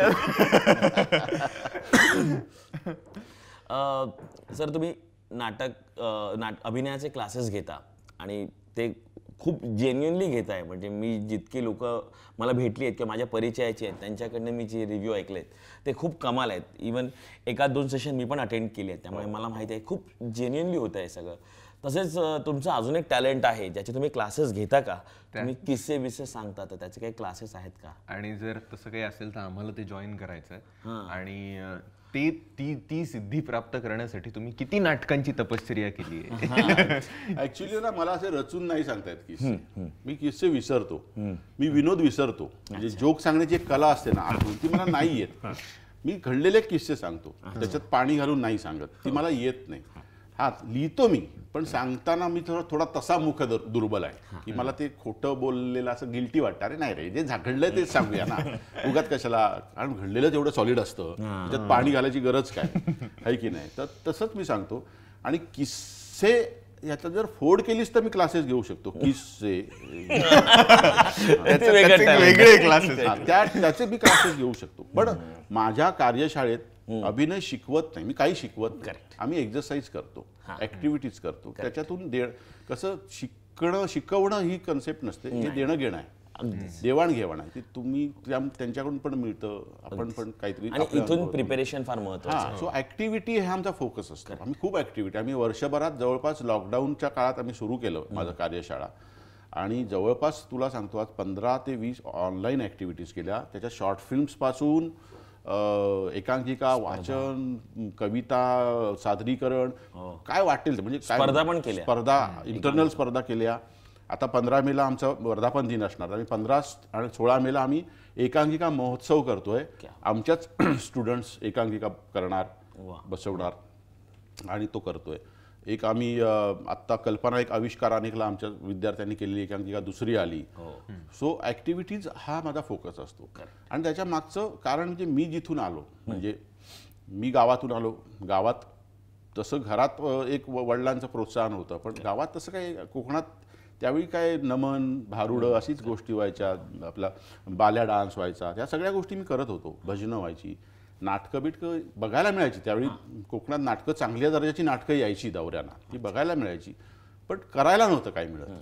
C: सर तुम्ही नाटक नाट अभिनयाचे क्लासेस घेता आणि ते खूप जेन्युनली घेत आहे म्हणजे मी जितकी लोक मला भेटली आहेत किंवा माझ्या परिचयाची आहेत त्यांच्याकडनं मी जे रिव्ह्यू ऐकले ते खूप कमाल आहेत इवन एका दोन सेशन मी पण अटेंड केले आहेत त्यामुळे मला माहिती आहे खूप जेन्युनली होतंय आहे सगळं तसेच तुमचं अजून एक टॅलेंट आहे ज्याचे तुम्ही क्लासेस घेता का तुम्ही किस्से बिस्से सांगता तर त्याचे काही क्लासेस आहेत का
B: आणि जर तसं काही असेल तर आम्हाला ते जॉईन करायचं आणि ते ती ती सिद्धी प्राप्त करण्यासाठी तुम्ही किती नाटकांची तपश्चर्या केली
D: आहे ऍक्च्युली (laughs) ना मला असे रचून नाही सांगतायत किस्से मी किस्से विसरतो मी विनोद विसरतो म्हणजे जोक सांगण्याची एक कला असते ना आठवण ती मला नाही येत मी घडलेले किस्से सांगतो त्याच्यात पाणी घालून नाही सांगत ती मला येत नाही हा लिहितो मी पण सांगताना मी थोडा थोडा तसा मुख दुर्बल आहे की मला ते खोटं बोललेलं असं गिल्टी वाटत अरे नाही रे जे झाकडलंय तेच सांगूया ना (laughs) उगात कशाला कारण घडलेलं तेवढं सॉलिड असतं त्याच्यात पाणी घालायची गरज काय आहे की नाही तर तसंच मी सांगतो आणि किस्से याचा जर फोड केलीस तर मी क्लासेस घेऊ शकतो किस्से वेगळे क्लासेस त्याचे मी क्लासेस घेऊ शकतो पण माझ्या कार्यशाळेत हो. अभिनय शिकवत नाही मी काही शिकवत नाही आम्ही एक्झरसाईज करतो ऍक्टिव्हिटीज करतो त्याच्यातून दे कसं शिकणं शिकवणं ही कन्सेप्ट नसते हे देणं घेणं आहे देवाणघेवाण आहे तुम्ही त्यांच्याकडून पण मिळतं आपण पण काहीतरी इथून प्रिपरेशन फार सो ऍक्टिव्हिटी हे आमचा फोकस असतो आम्ही खूप ऍक्टिव्हिटी आम्ही वर्षभरात जवळपास लॉकडाऊनच्या काळात आम्ही सुरू केलं माझं कार्यशाळा आणि जवळपास तुला सांगतो आज पंधरा ते वीस ऑनलाईन ऍक्टिव्हिटीज केल्या त्याच्या शॉर्ट पासून एकांकिका वाचन कविता सादरीकरण हो. काय वाटेल म्हणजे स्पर्धा पण केल्या स्पर्धा इंटरनल स्पर्धा केल्या आता पंधरा मेला आमचा वर्धापन दिन असणार आम्ही पंधरा आणि सोळा मेला आम्ही एकांकिका महोत्सव करतोय आमच्याच स्टुडंट्स (clears throat) एकांकिका करणार बसवणार आणि तो करतोय एक आम्ही आत्ता कल्पना एक आविष्कार अनेकला आमच्या विद्यार्थ्यांनी केलेली एक दुसरी आली सो हो. ऍक्टिव्हिटीज हा माझा फोकस असतो आणि त्याच्या मागचं कारण म्हणजे मी जिथून आलो म्हणजे मी गावातून आलो गावात तसं घरात एक वडिलांचं प्रोत्साहन होतं पण गावात तसं काही कोकणात त्यावेळी काय नमन भारुडं अशीच गोष्टी व्हायच्या आपला बाल्या डान्स व्हायचा त्या सगळ्या गोष्टी मी करत होतो भजनं व्हायची नाटकं बिटकं बघायला मिळायची त्यावेळी कोकणात नाटकं चांगल्या दर्जाची नाटकं यायची दौऱ्यांना ती बघायला मिळायची पण करायला नव्हतं काही मिळत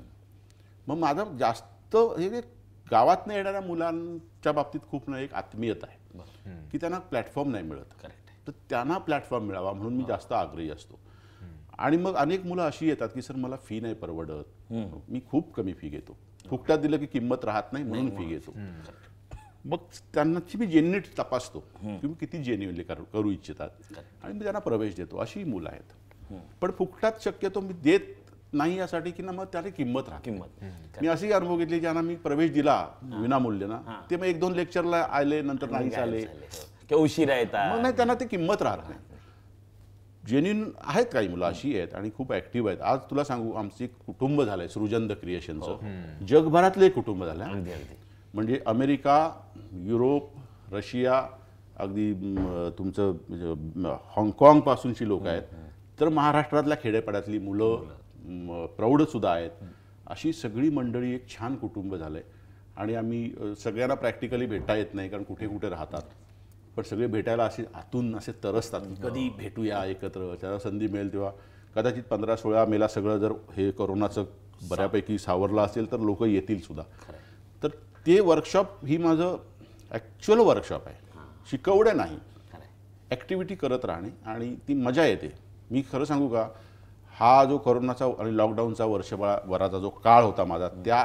D: मग माझं जास्त हे नाही येणाऱ्या मुलांच्या बाबतीत खूप ना एक आत्मीयता आहे की त्यांना प्लॅटफॉर्म नाही मिळत तर त्यांना प्लॅटफॉर्म मिळावा म्हणून मी जास्त आग्रही असतो आणि मग अनेक मुलं अशी येतात की सर मला फी नाही परवडत मी खूप कमी फी घेतो फुकट्यात दिलं की किंमत राहत नाही म्हणून फी घेतो मग त्यांनाची मी जेन्युट तपासतो तुम्ही किती जेन्युनली करू करू इच्छितात आणि मी त्यांना प्रवेश देतो अशी मुलं आहेत पण फुकटात शक्यतो मी देत नाही यासाठी की ना मग त्याला किंमत राहा किंमत मी असेही अनुभव घेतली ज्यांना मी प्रवेश दिला विनामूल्य ना ते मग एक दोन लेक्चरला आले नंतर नाही आले
A: हो.
D: उशिरा येतात मग नाही त्यांना ते किंमत राहत नाही जेन्युन आहेत काही मुलं अशी आहेत आणि खूप ऍक्टिव्ह आहेत आज तुला सांगू आमची कुटुंब झालंय सृजंद क्रिएशनचं हो. जगभरातले कुटुंब झालं म्हणजे अमेरिका युरोप रशिया अगदी तुमचं म्हणजे, हाँगकाँगपासूनची लोक आहेत तर महाराष्ट्रातल्या खेडेपाड्यातली मुलं प्रौढसुद्धा आहेत अशी सगळी मंडळी एक छान कुटुंब झालं आहे आणि आम्ही सगळ्यांना प्रॅक्टिकली भेटता येत नाही कारण कुठे कुठे राहतात पण सगळे भेटायला असे आतून असे तरसतात कधी हो. भेटूया एकत्र त्याला संधी मिळेल तेव्हा कदाचित पंधरा सोळा मेला सगळं जर हे करोनाचं बऱ्यापैकी सावरलं असेल तर लोक येतील सुद्धा तर ते वर्कशॉप ही माझं ॲक्च्युअल वर्कशॉप आहे शिकवडे नाही ॲक्टिव्हिटी करत राहणे आणि ती मजा येते मी खरं सांगू का हा जो करोनाचा आणि लॉकडाऊनचा वराचा जो काळ होता माझा त्या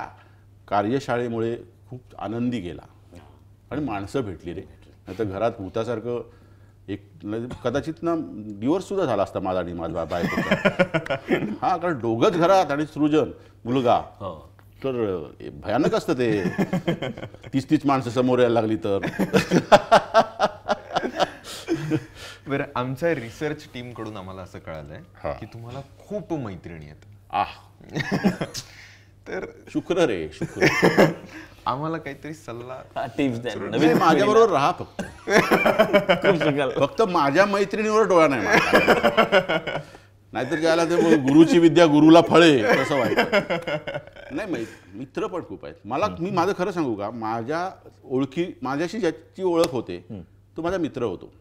D: कार्यशाळेमुळे खूप आनंदी गेला आणि माणसं भेटली रे नाही तर घरात भूतासारखं एक म्हणजे कदाचित ना सुद्धा झाला असता माझा आणि माझा बाय (laughs) हा कारण दोघंच घरात आणि सृजन मुलगा हो. तर भयानक असतं ते (laughs) तीस तीच माणसं समोर यायला लागली तर
B: बरं आमच्या रिसर्च टीम कडून आम्हाला असं कळालंय की तुम्हाला खूप मैत्रिणी आहेत आह (laughs) तर शुक्र रे शुक्र (laughs) आम्हाला काहीतरी सल्ला टिप्स द्या माझ्याबरोबर राहा फक्त
D: फक्त माझ्या मैत्रिणीवर डोळा नाही नाहीतर आला ते गुरुची विद्या गुरुला फळे तसं (laughs) नाही माहीत मित्र पण खूप आहेत मला मी माझं खरं सांगू का माझ्या ओळखी माझ्याशी ज्याची ओळख होते तो माझा मित्र होतो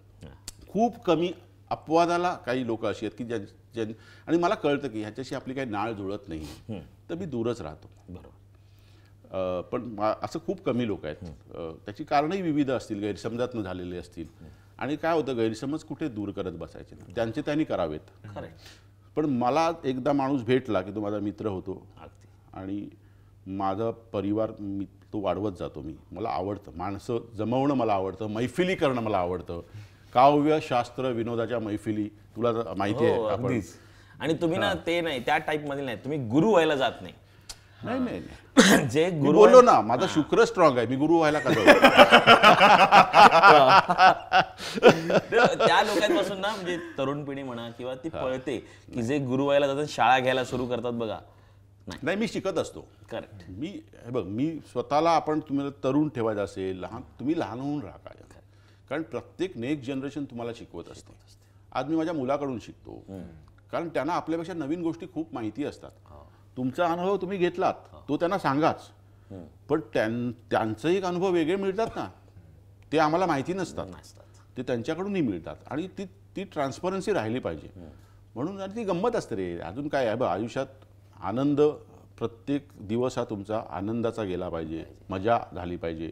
D: खूप कमी अपवादाला काही लोक अशी आहेत की ज्या आणि मला कळतं की ह्याच्याशी आपली काही नाळ जुळत नाही तर मी दूरच राहतो बरोबर पण असं खूप कमी लोक आहेत त्याची कारणही विविध असतील गैरसमजातनं झालेले असतील आणि काय होतं गैरसमज कुठे दूर करत बसायचे त्यांचे त्यांनी करावेत पण मला एकदा माणूस भेटला की तो माझा मित्र होतो आणि माझा परिवार मी तो वाढवत जातो मी मला आवडतं माणसं जमवणं मला आवडतं मैफिली करणं मला आवडतं काव्य शास्त्र विनोदाच्या मैफिली तुला माहिती आहे हो, हो,
C: आणि तुम्ही ना ते नाही त्या टाईप मध्ये नाही तुम्ही गुरु व्हायला जात नाही नाही
D: नाही (coughs) जे गुरु ना माझा शुक्र स्ट्रॉंग आहे मी गुरु व्हायला का (laughs) त्या लोकांपासून ना म्हणजे
C: तरुण पिढी म्हणा किंवा ती पळते की जे गुरु व्हायला जातात
D: शाळा घ्यायला सुरू करतात बघा नाही मी शिकत असतो करेक्ट मी बघ मी स्वतःला आपण तुम्ही तरुण ठेवायचं असेल लहान तुम्ही लहान होऊन राहा कारण प्रत्येक नेक्स्ट जनरेशन तुम्हाला शिकवत असते आज मी माझ्या मुलाकडून शिकतो कारण त्यांना आपल्यापेक्षा नवीन गोष्टी खूप माहिती असतात तुमचा अनुभव तुम्ही घेतलात तो त्यांना सांगाच पण त्यां त्यांचे एक अनुभव वेगळे मिळतात ना ते आम्हाला माहिती नसतात ते त्यांच्याकडूनही मिळतात आणि ती ती ट्रान्सपरन्सी राहिली पाहिजे म्हणून आणि ती गंमत असते रे अजून काय आहे बघ आयुष्यात आनंद प्रत्येक दिवस हा तुमचा आनंदाचा गेला पाहिजे मजा झाली पाहिजे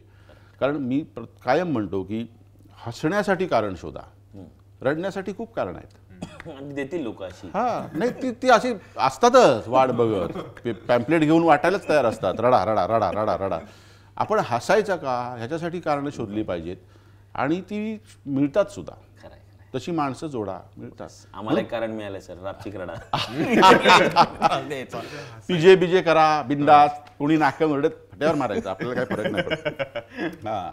D: कारण मी कायम म्हणतो की हसण्यासाठी कारण शोधा रडण्यासाठी खूप कारण आहेत
C: (laughs) देतील लोक
D: नाही ती ती अशी असतातच वाट बघत पॅम्पलेट घेऊन वाटायलाच तयार असतात रडा रडा रडा रडा रडा आपण हसायचा का ह्याच्यासाठी कारण शोधली पाहिजेत आणि ती मिळतात सुद्धा तशी माणसं जोडा मिळतात आम्हाला एक कारण
C: मिळालं सर रापची रडा
A: (laughs)
D: पिजे बिजे करा बिंदास कोणी नाक्या फट्यावर मारायचं आपल्याला काय फरक नाही हा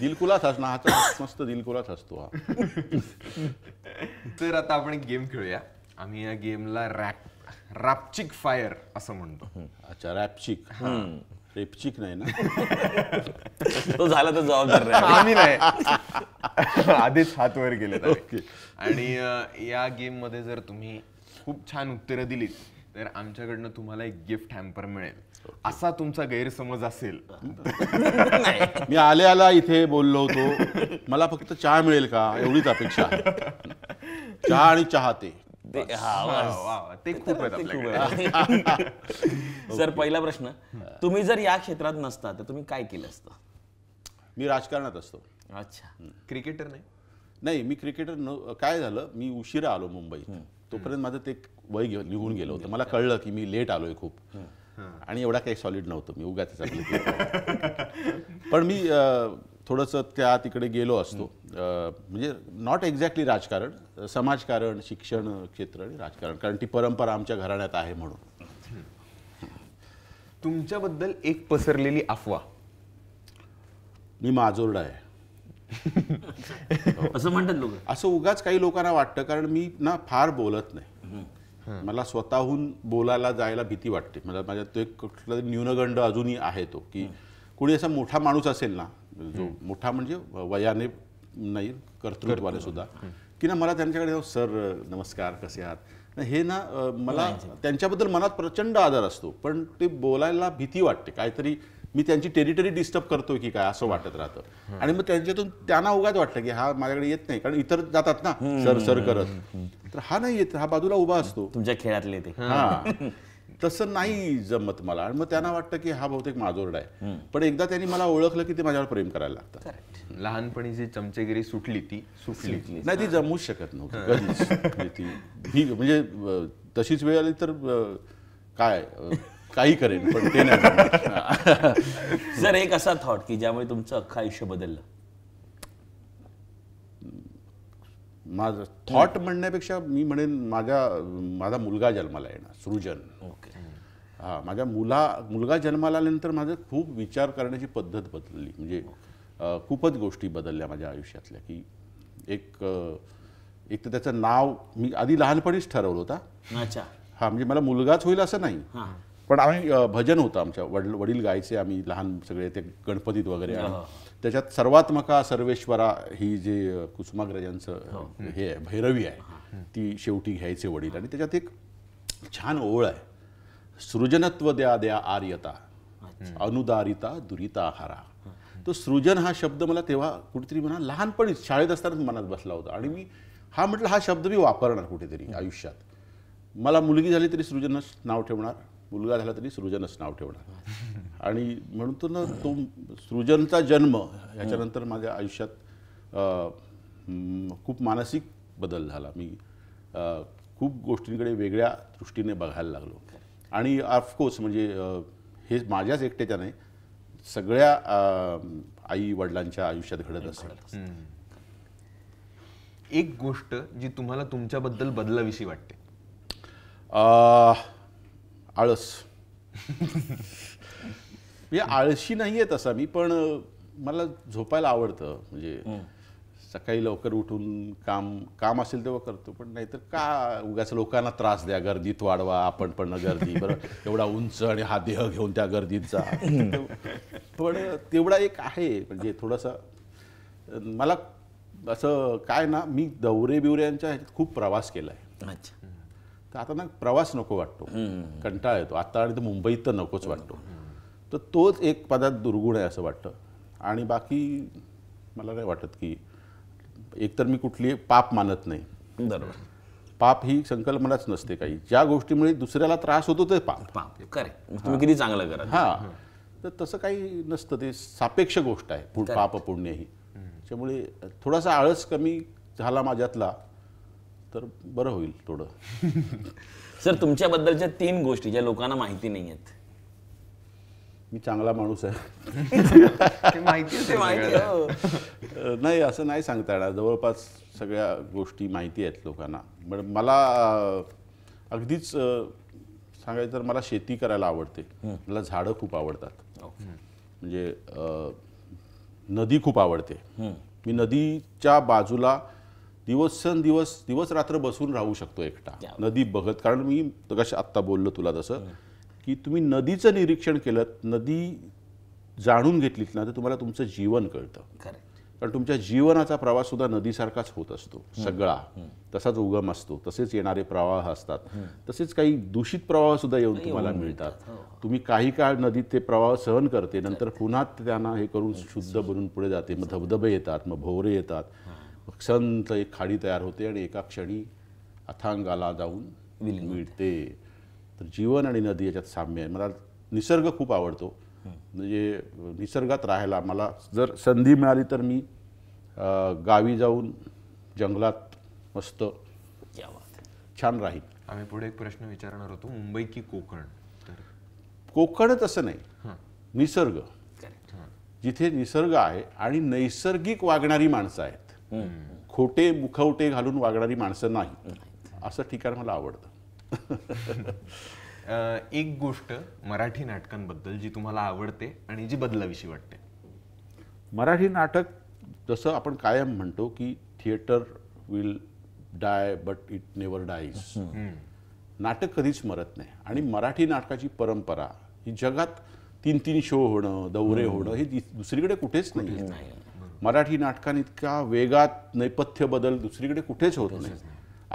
D: दिलकुलाच असणार हा तर मस्त दिलकुलाच असतो हा
B: तर आता आपण एक गेम खेळूया आम्ही या गेमला रॅप रॅपचिक फायर
D: असं म्हणतो अच्छा रॅपचिक रेपचिक नाही ना तो झाला तर जबाबदार आम्ही नाही आधीच हात वर गेले ओके
B: आणि या गेम मध्ये जर तुम्ही खूप छान उत्तरं दिलीत तर आमच्याकडनं तुम्हाला एक गिफ्ट हॅम्पर मिळेल असा तुमचा गैरसमज असेल
D: मी आले आला इथे बोललो होतो मला फक्त चहा मिळेल का एवढीच अपेक्षा चहा आणि चहा ते ते खूप सर पहिला प्रश्न
C: तुम्ही जर या क्षेत्रात नसता तर तुम्ही
D: काय केलं असतं मी राजकारणात असतो अच्छा क्रिकेटर नाही नाही मी क्रिकेटर काय झालं मी उशिरा आलो मुंबईत तोपर्यंत माझं ते वय घेऊन निघून गेलं होतं मला कळलं की मी लेट आलोय खूप आणि एवढा काही सॉलिड नव्हतं मी उगाच (laughs) पण मी थोडंसं त्या तिकडे गेलो असतो म्हणजे नॉट एक्झॅक्टली राजकारण समाजकारण शिक्षण क्षेत्र आणि राजकारण कारण ती परंपरा आमच्या घराण्यात आहे म्हणून तुमच्याबद्दल एक पसरलेली अफवा मी माजोरडा आहे (laughs) असं म्हणतात लोक असं उगाच काही लोकांना वाटतं कारण मी ना फार बोलत नाही मला स्वतःहून बोलायला जायला भीती वाटते मला माझ्या तो एक कुठला न्यूनगंड अजूनही आहे तो की कोणी असा मोठा माणूस असेल ना जो मोठा म्हणजे वयाने नाही कर्तृत्वाने सुद्धा की ना मला त्यांच्याकडे सर नमस्कार कसे आहात हे ना मला त्यांच्याबद्दल मनात प्रचंड आदर असतो पण ते बोलायला भीती वाटते काहीतरी मी त्यांची टेरिटरी डिस्टर्ब करतो की काय असं वाटत राहतं आणि मग त्यांच्यातून त्यांना उगाच वाटलं की हा माझ्याकडे येत नाही कारण इतर जातात ना सर सर करत तर हा नाही येत हा बाजूला उभा असतो तुमच्या खेळातले ते हा तसं नाही जमत मला आणि मग त्यांना वाटतं की हा बहुतेक माजोरडा आहे पण एकदा त्यांनी मला ओळखलं की ते माझ्यावर प्रेम करायला लागतात
B: लहानपणी जी चमचेगिरी सुटली ती सुटली नाही ती जमूच शकत नव्हती
D: म्हणजे, म्हणजे तशीच वेळ आली तर काय काही करेन पण ते नाही सर
C: एक असा थॉट की ज्यामुळे तुमचं अख्खा आयुष्य बदललं
D: माझं थॉट म्हणण्यापेक्षा मी म्हणेन माझ्या माझा मुलगा जन्माला येणार सृजन ओके हा माझ्या मुला मुलगा जन्माला आल्यानंतर माझं खूप विचार करण्याची पद्धत बदलली म्हणजे खूपच गोष्टी बदलल्या माझ्या आयुष्यातल्या की एक एक तर त्याचं नाव मी आधी लहानपणीच ठरवलं होता अच्छा हां म्हणजे मला मुलगाच होईल असं नाही पण आम्ही भजन होतं आमच्या वडील वडील गायचे आम्ही लहान सगळे ते गणपतीत वगैरे त्याच्यात सर्वात मका सर्वेश्वरा ही जे कुसुमाग्रजांचं हो. हे आहे भैरवी आहे ती शेवटी घ्यायचे वडील आणि त्याच्यात एक छान ओळ आहे सृजनत्व द्या द्या आर्यता अनुदारिता दुरिता हारा तो सृजन हा शब्द मला तेव्हा कुठेतरी म्हणा लहानपणी शाळेत असताना मनात बसला होता आणि मी हा म्हटलं हा शब्द मी वापरणार कुठेतरी आयुष्यात मला मुलगी झाली तरी सृजन नाव ठेवणार मुलगा झाला तरी सृजनच नाव ठेवणार आणि म्हणून तो ना तो सृजनचा जन्म ह्याच्यानंतर माझ्या आयुष्यात खूप मानसिक बदल झाला मी खूप गोष्टींकडे वेगळ्या दृष्टीने बघायला लागलो आणि ऑफकोर्स म्हणजे हे माझ्याच एकट्याच्या नाही सगळ्या आई वडिलांच्या आयुष्यात घडत असेल एक गोष्ट जी तुम्हाला तुमच्याबद्दल बदलाविषयी वाटते आळस म्हणजे आळशी नाही येत असा मी पण मला झोपायला आवडतं म्हणजे सकाळी लवकर उठून काम काम असेल तेव्हा करतो पण नाहीतर का उगाच लोकांना त्रास द्या गर्दीत वाढवा आपण पण गर्दी बरं एवढा उंच आणि हा देह घेऊन त्या गर्दीचा पण तेवढा एक आहे म्हणजे थोडासा मला असं काय ना मी दौरे बिवऱ्यांच्या खूप प्रवास केला आहे तर आता ना प्रवास नको वाटतो कंटाळा येतो आत्ता आणि तर मुंबईत तर नकोच वाटतो तर तोच एक पदात दुर्गुण आहे असं वाटतं आणि बाकी मला नाही वाटत की एकतर मी कुठली पाप मानत नाही बरोबर पाप ही संकल्पनाच नसते काही ज्या गोष्टीमुळे दुसऱ्याला त्रास होतो ते पाप पाप करेक्ट तुम्ही किती चांगलं करा हां तर तसं काही नसतं ते सापेक्ष गोष्ट आहे पाप पुण्य ही त्यामुळे थोडासा आळस कमी झाला माझ्यातला तर बरं होईल थोडं (laughs) सर तुमच्याबद्दलच्या तीन गोष्टी ज्या लोकांना माहिती नाही आहेत मी चांगला माणूस आहे (laughs) माहिती हो. नाही असं नाही सांगता येणार जवळपास सगळ्या गोष्टी माहिती आहेत लोकांना पण मला अगदीच सांगायचं तर मला शेती करायला आवडते मला झाडं खूप आवडतात हो. म्हणजे नदी खूप आवडते मी नदीच्या बाजूला दिवसेंदिवस दिवस दिवस रात्र बसून राहू शकतो एकटा नदी बघत कारण मी कशा आत्ता बोललो तुला तसं की तुम्ही नदीचं निरीक्षण केलं नदी जाणून घेतली ना तर तुम्हाला तुमचं जीवन कळतं कारण तुमच्या जीवनाचा प्रवास सुद्धा नदीसारखाच होत असतो सगळा तसाच उगम असतो तसेच येणारे प्रवाह असतात तसेच काही दूषित प्रवाह सुद्धा येऊन तुम्हाला मिळतात हो. तुम्ही काही काळ नदीत ते प्रवाह सहन करते नंतर पुन्हा त्यांना हे करून शुद्ध बनून पुढे जाते मग धबधबे येतात मग भोवरे येतात संत एक खाडी तयार होते आणि एका क्षणी अथांगाला जाऊन मिळते तर जीवन आणि नदी याच्यात साम्य आहे मला निसर्ग खूप आवडतो म्हणजे निसर्गात राहायला मला जर संधी मिळाली तर मी गावी जाऊन जंगलात मस्त छान राहील आम्ही पुढे एक प्रश्न विचारणार होतो मुंबई की कोकण कोकणच असं नाही निसर्ग जिथे निसर्ग आहे आणि नैसर्गिक वागणारी माणसं आहेत खोटे मुखवटे घालून वागणारी माणसं नाही असं ठिकाण मला आवडतं
B: एक गोष्ट मराठी नाटकांबद्दल जी तुम्हाला आवडते आणि जी बदलाविषयी वाटते
D: मराठी नाटक जसं आपण कायम म्हणतो की theatre will die but it never dies नाटक कधीच मरत नाही आणि मराठी नाटकाची परंपरा ही जगात तीन तीन शो होणं दौरे होणं हे दुसरीकडे कुठेच नाही मराठी नाटकाने इतका वेगात नैपथ्य बदल दुसरीकडे कुठेच होत नाही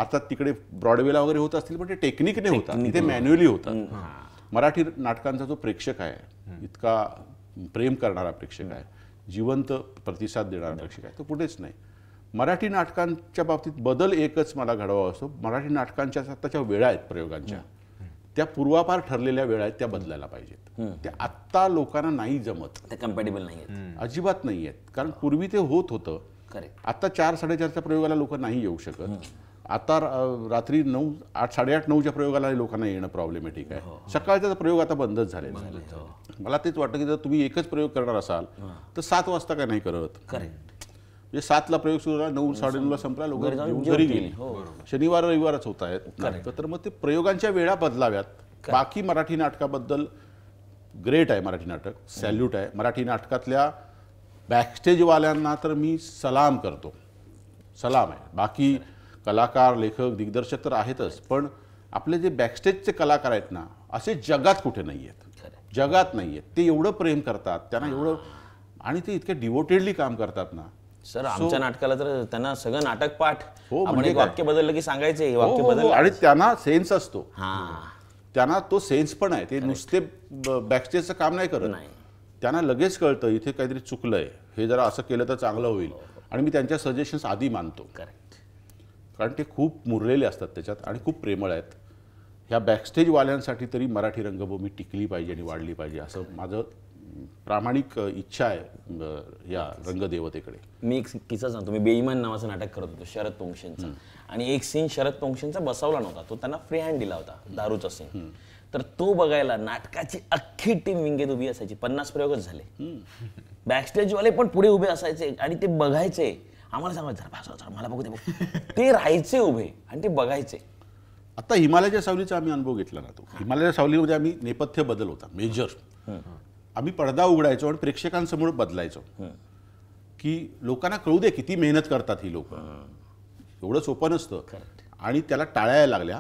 D: आता तिकडे ब्रॉडवेला वगैरे होत असतील पण ते टेक्निकने होतात इथे मॅन्युअली होतात मराठी नाटकांचा जो प्रेक्षक आहे इतका प्रेम करणारा प्रेक्षक आहे जिवंत प्रतिसाद देणारा प्रेक्षक आहे तो कुठेच नाही मराठी नाटकांच्या बाबतीत बदल एकच मला घडवा असतो मराठी नाटकांच्या आत्ताच्या वेळा आहेत प्रयोगांच्या त्या पूर्वापार ठरलेल्या वेळा आहेत त्या बदलायला पाहिजेत त्या आत्ता लोकांना नाही जमत ते कम्पॅटेबल नाही अजिबात नाही आहेत कारण पूर्वी ते होत होतं करेक्ट आता चार साडेचारच्या प्रयोगाला लोक नाही येऊ शकत आता रात्री नऊ आठ साडेआठ नऊच्या प्रयोगाला लोकांना येणं प्रॉब्लेमॅटिक आहे हो. सकाळचा प्रयोग आता बंदच झाले हो. मला तेच वाटतं की जर तुम्ही एकच प्रयोग करणार असाल तर सात वाजता का नाही करत करेक्ट म्हणजे सातला प्रयोग सुरू झाला नऊ साडेनऊला संपला लोक घरी गेली हो. शनिवार रविवारच होत आहेत तर मग ते प्रयोगांच्या वेळा बदलाव्यात बाकी मराठी नाटकाबद्दल ग्रेट आहे मराठी नाटक सॅल्यूट आहे मराठी नाटकातल्या बॅकस्टेजवाल्यांना तर मी सलाम करतो सलाम आहे बाकी कलाकार लेखक दिग्दर्शक तर आहेतच पण आपले जे बॅकस्टेजचे कलाकार आहेत ना असे जगात कुठे नाही आहेत जगात नाही आहेत ते एवढं प्रेम करतात त्यांना एवढं आणि ते इतके डिवोटेडली काम करतात ना सर आमच्या
C: नाटकाला तर त्यांना सगळं नाटक पाठ हो म्हणजे वाक्य बदललं की सांगायचं हो, वाक्य हो, हो, बदल आणि
D: त्यांना सेन्स असतो हा त्यांना तो सेन्स पण आहे ते नुसते बॅकस्टेजचं काम नाही करत त्यांना लगेच कळतं इथे काहीतरी चुकलंय हे जरा असं केलं तर चांगलं होईल आणि मी त्यांच्या सजेशन्स आधी मानतो करेक्ट कारण ते खूप मुरलेले असतात त्याच्यात आणि खूप प्रेमळ आहेत ह्या बॅकस्टेजवाल्यांसाठी तरी मराठी रंगभूमी टिकली पाहिजे आणि वाढली पाहिजे असं माझं प्रामाणिक इच्छा आहे या रंगदेवतेकडे मी एक किस्सा सांगतो मी बेईमान नावाचं नाटक
C: करत होतो शरद पोंक्षेंचा आणि एक सीन शरद पोंक्षेंचा बसवला नव्हता तो त्यांना फ्री हँड दिला होता दारूचा सीन तर तो बघायला नाटकाची अख्खी टीम विंगेत उभी असायची पन्नास प्रयोगच झाले वाले पण पुढे उभे असायचे आणि ते बघायचे आम्हाला सांगायचं मला बघू दे
D: (laughs) ते राहायचे उभे आणि ते बघायचे आता हिमालयाच्या सावलीचा आम्ही अनुभव घेतला ना तो हिमालयाच्या सावलीमध्ये आम्ही नेपथ्य बदल होता मेजर आम्ही पडदा उघडायचो आणि प्रेक्षकांसमोर बदलायचो की लोकांना कळू दे किती मेहनत करतात ही लोक एवढं सोपं नसतं आणि त्याला टाळायला लागल्या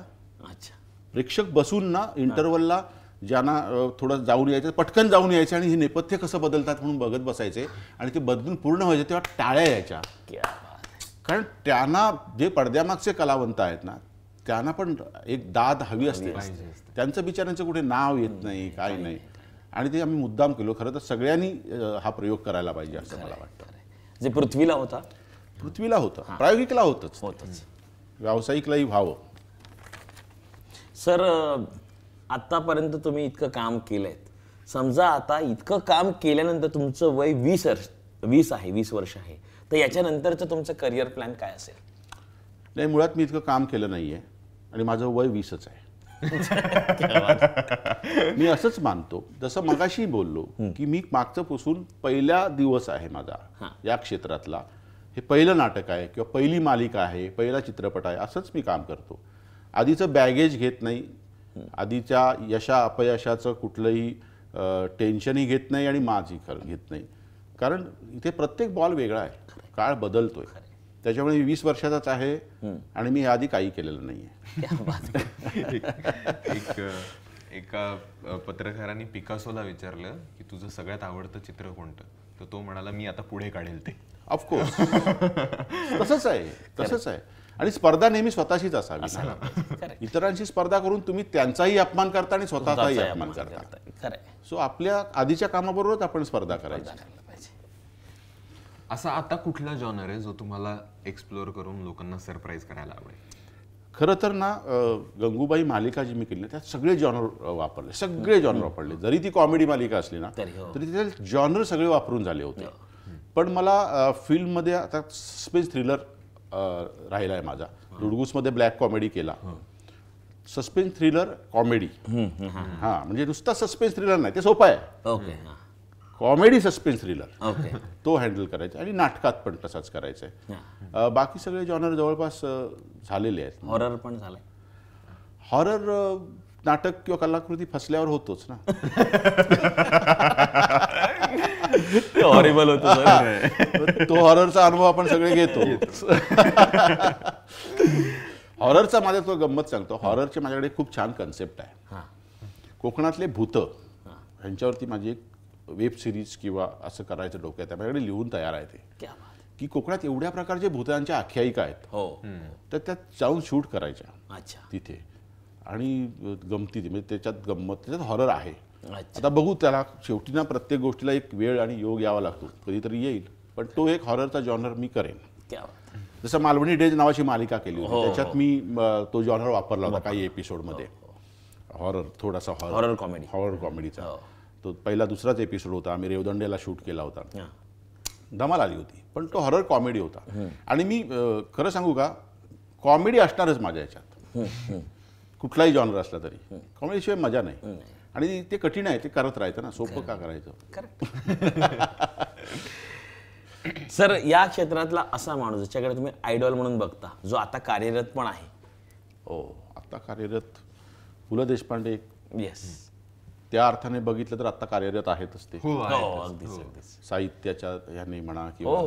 D: अच्छा प्रेक्षक बसून ना इंटरव्हलला ज्यांना थोडं जाऊन यायचं पटकन जाऊन यायचं आणि हे नेपथ्य कसं बदलतात म्हणून बघत बसायचे आणि ते बदलून पूर्ण व्हायचे तेव्हा टाळ्या यायच्या कारण त्यांना जे पडद्यामागचे कलावंत आहेत ना त्यांना पण एक दाद हवी असते त्यांचं बिचारांचं कुठे नाव येत नाही काय नाही आणि ते आम्ही मुद्दाम केलो खरं तर सगळ्यांनी हा प्रयोग करायला पाहिजे असं मला वाटतं जे पृथ्वीला होता पृथ्वीला होता प्रायोगिकला होतंच होतंच व्यावसायिकलाही व्हावं सर
C: आत्तापर्यंत तुम्ही इतकं काम केलंय समजा आता इतकं काम केल्यानंतर तुमचं
D: वय वीस वर्ष वीस आहे वीस वर्ष आहे
C: तर याच्यानंतरचं तुमचं करिअर प्लॅन काय असेल
D: नाही मुळात मी इतकं काम केलं नाही आणि माझं वय वीसच आहे (laughs) मी असंच मानतो जसं मगाशी बोललो की मी मागचं पुसून पहिला दिवस आहे माझा या क्षेत्रातला हे पहिलं नाटक आहे किंवा पहिली मालिका आहे पहिला चित्रपट आहे असंच मी काम करतो आधीचं बॅगेज घेत नाही आधीच्या यशा अपयशाचं कुठलंही टेन्शनही घेत नाही आणि माझी घेत नाही कारण इथे प्रत्येक बॉल वेगळा आहे काळ बदलतोय त्याच्यामुळे मी वीस वर्षाचाच आहे आणि मी आधी काही केलेलं नाही (laughs) एक
B: एका पत्रकारांनी पिकासोला विचारलं की तुझं सगळ्यात आवडतं चित्र कोणतं
D: तर तो म्हणाला मी आता पुढे काढेल ते ऑफकोर्स (laughs) तसंच आहे तसंच आहे आणि स्पर्धा नेहमी स्वतःशीच असावी इतरांशी स्पर्धा करून तुम्ही त्यांचाही अपमान करता आणि स्वतःचाही अपमान करता सो आपल्या आधीच्या कामाबरोबरच आपण स्पर्धा करायची
B: असा आता कुठला जॉनर आहे जो तुम्हाला एक्सप्लोअर करून लोकांना सरप्राईज करायला आवडेल
D: खरं तर ना गंगूबाई मालिका जी मी केली ना त्यात सगळे जॉनर वापरले सगळे जॉनर वापरले जरी ती कॉमेडी मालिका असली ना तरी हो. त्याचे जॉनर सगळे वापरून झाले होते हो. पण मला फिल्ममध्ये आता सस्पेन्स थ्रिलर राहिला आहे माझा मध्ये ब्लॅक कॉमेडी केला सस्पेन्स थ्रिलर कॉमेडी हां म्हणजे नुसता सस्पेन्स थ्रिलर नाही ते सोपं आहे ओके कॉमेडी सस्पेन्स थ्रिलर तो हँडल करायचा आणि नाटकात पण तसाच करायचा आहे बाकी सगळे जॉनर जवळपास झालेले आहेत हॉरर पण झालं हॉरर नाटक किंवा कलाकृती फसल्यावर होतोच ना
B: हॉरेबल होतो तो हॉररचा अनुभव आपण सगळे घेतो
D: हॉररचा माझ्या तो गंमत सांगतो हॉररचे माझ्याकडे खूप छान कन्सेप्ट आहे कोकणातले भूत ह्यांच्यावरती माझी एक वेब सिरीज किंवा असं करायचं डोक्यात आपल्याकडे लिहून तयार आहे ते की कोकणात एवढ्या प्रकारचे भूतांच्या आख्यायिका आहेत हो तर त्यात जाऊन शूट करायच्या अच्छा तिथे आणि गमती म्हणजे त्याच्यात गंमत त्याच्यात हॉरर आहे आता बघू त्याला शेवटी ना प्रत्येक गोष्टीला एक वेळ आणि योग यावा लागतो कधीतरी येईल पण तो एक हॉररचा जॉनर मी करेन जसं मालवणी डेज नावाची मालिका केली होती हो, हो. त्याच्यात मी तो जॉनर वापरला होता काही एपिसोडमध्ये हॉरर हो, थोडासा हॉरर कॉमेडी हॉरर कॉमेडीचा तो पहिला दुसराच एपिसोड होता आम्ही रेवदंडेला शूट केला होता धमाल आली होती पण तो हॉरर कॉमेडी होता आणि मी खरं सांगू का कॉमेडी असणारच माझ्या याच्यात कुठलाही जॉनर असला तरी कॉमेडीशिवाय मजा नाही आणि ते कठीण आहे ते करत राहायचं ना सोपं का करायचं
C: (laughs) सर या क्षेत्रातला असा माणूस ज्याच्याकडे तुम्ही आयडॉल म्हणून बघता
D: जो आता कार्यरत पण आहे ओ हो, आता कार्यरत पु ल देशपांडे येस त्या अर्थाने बघितलं तर आता कार्यरत आहेतच ते हो, हो, हो. साहित्याच्या ह्याने म्हणा किंवा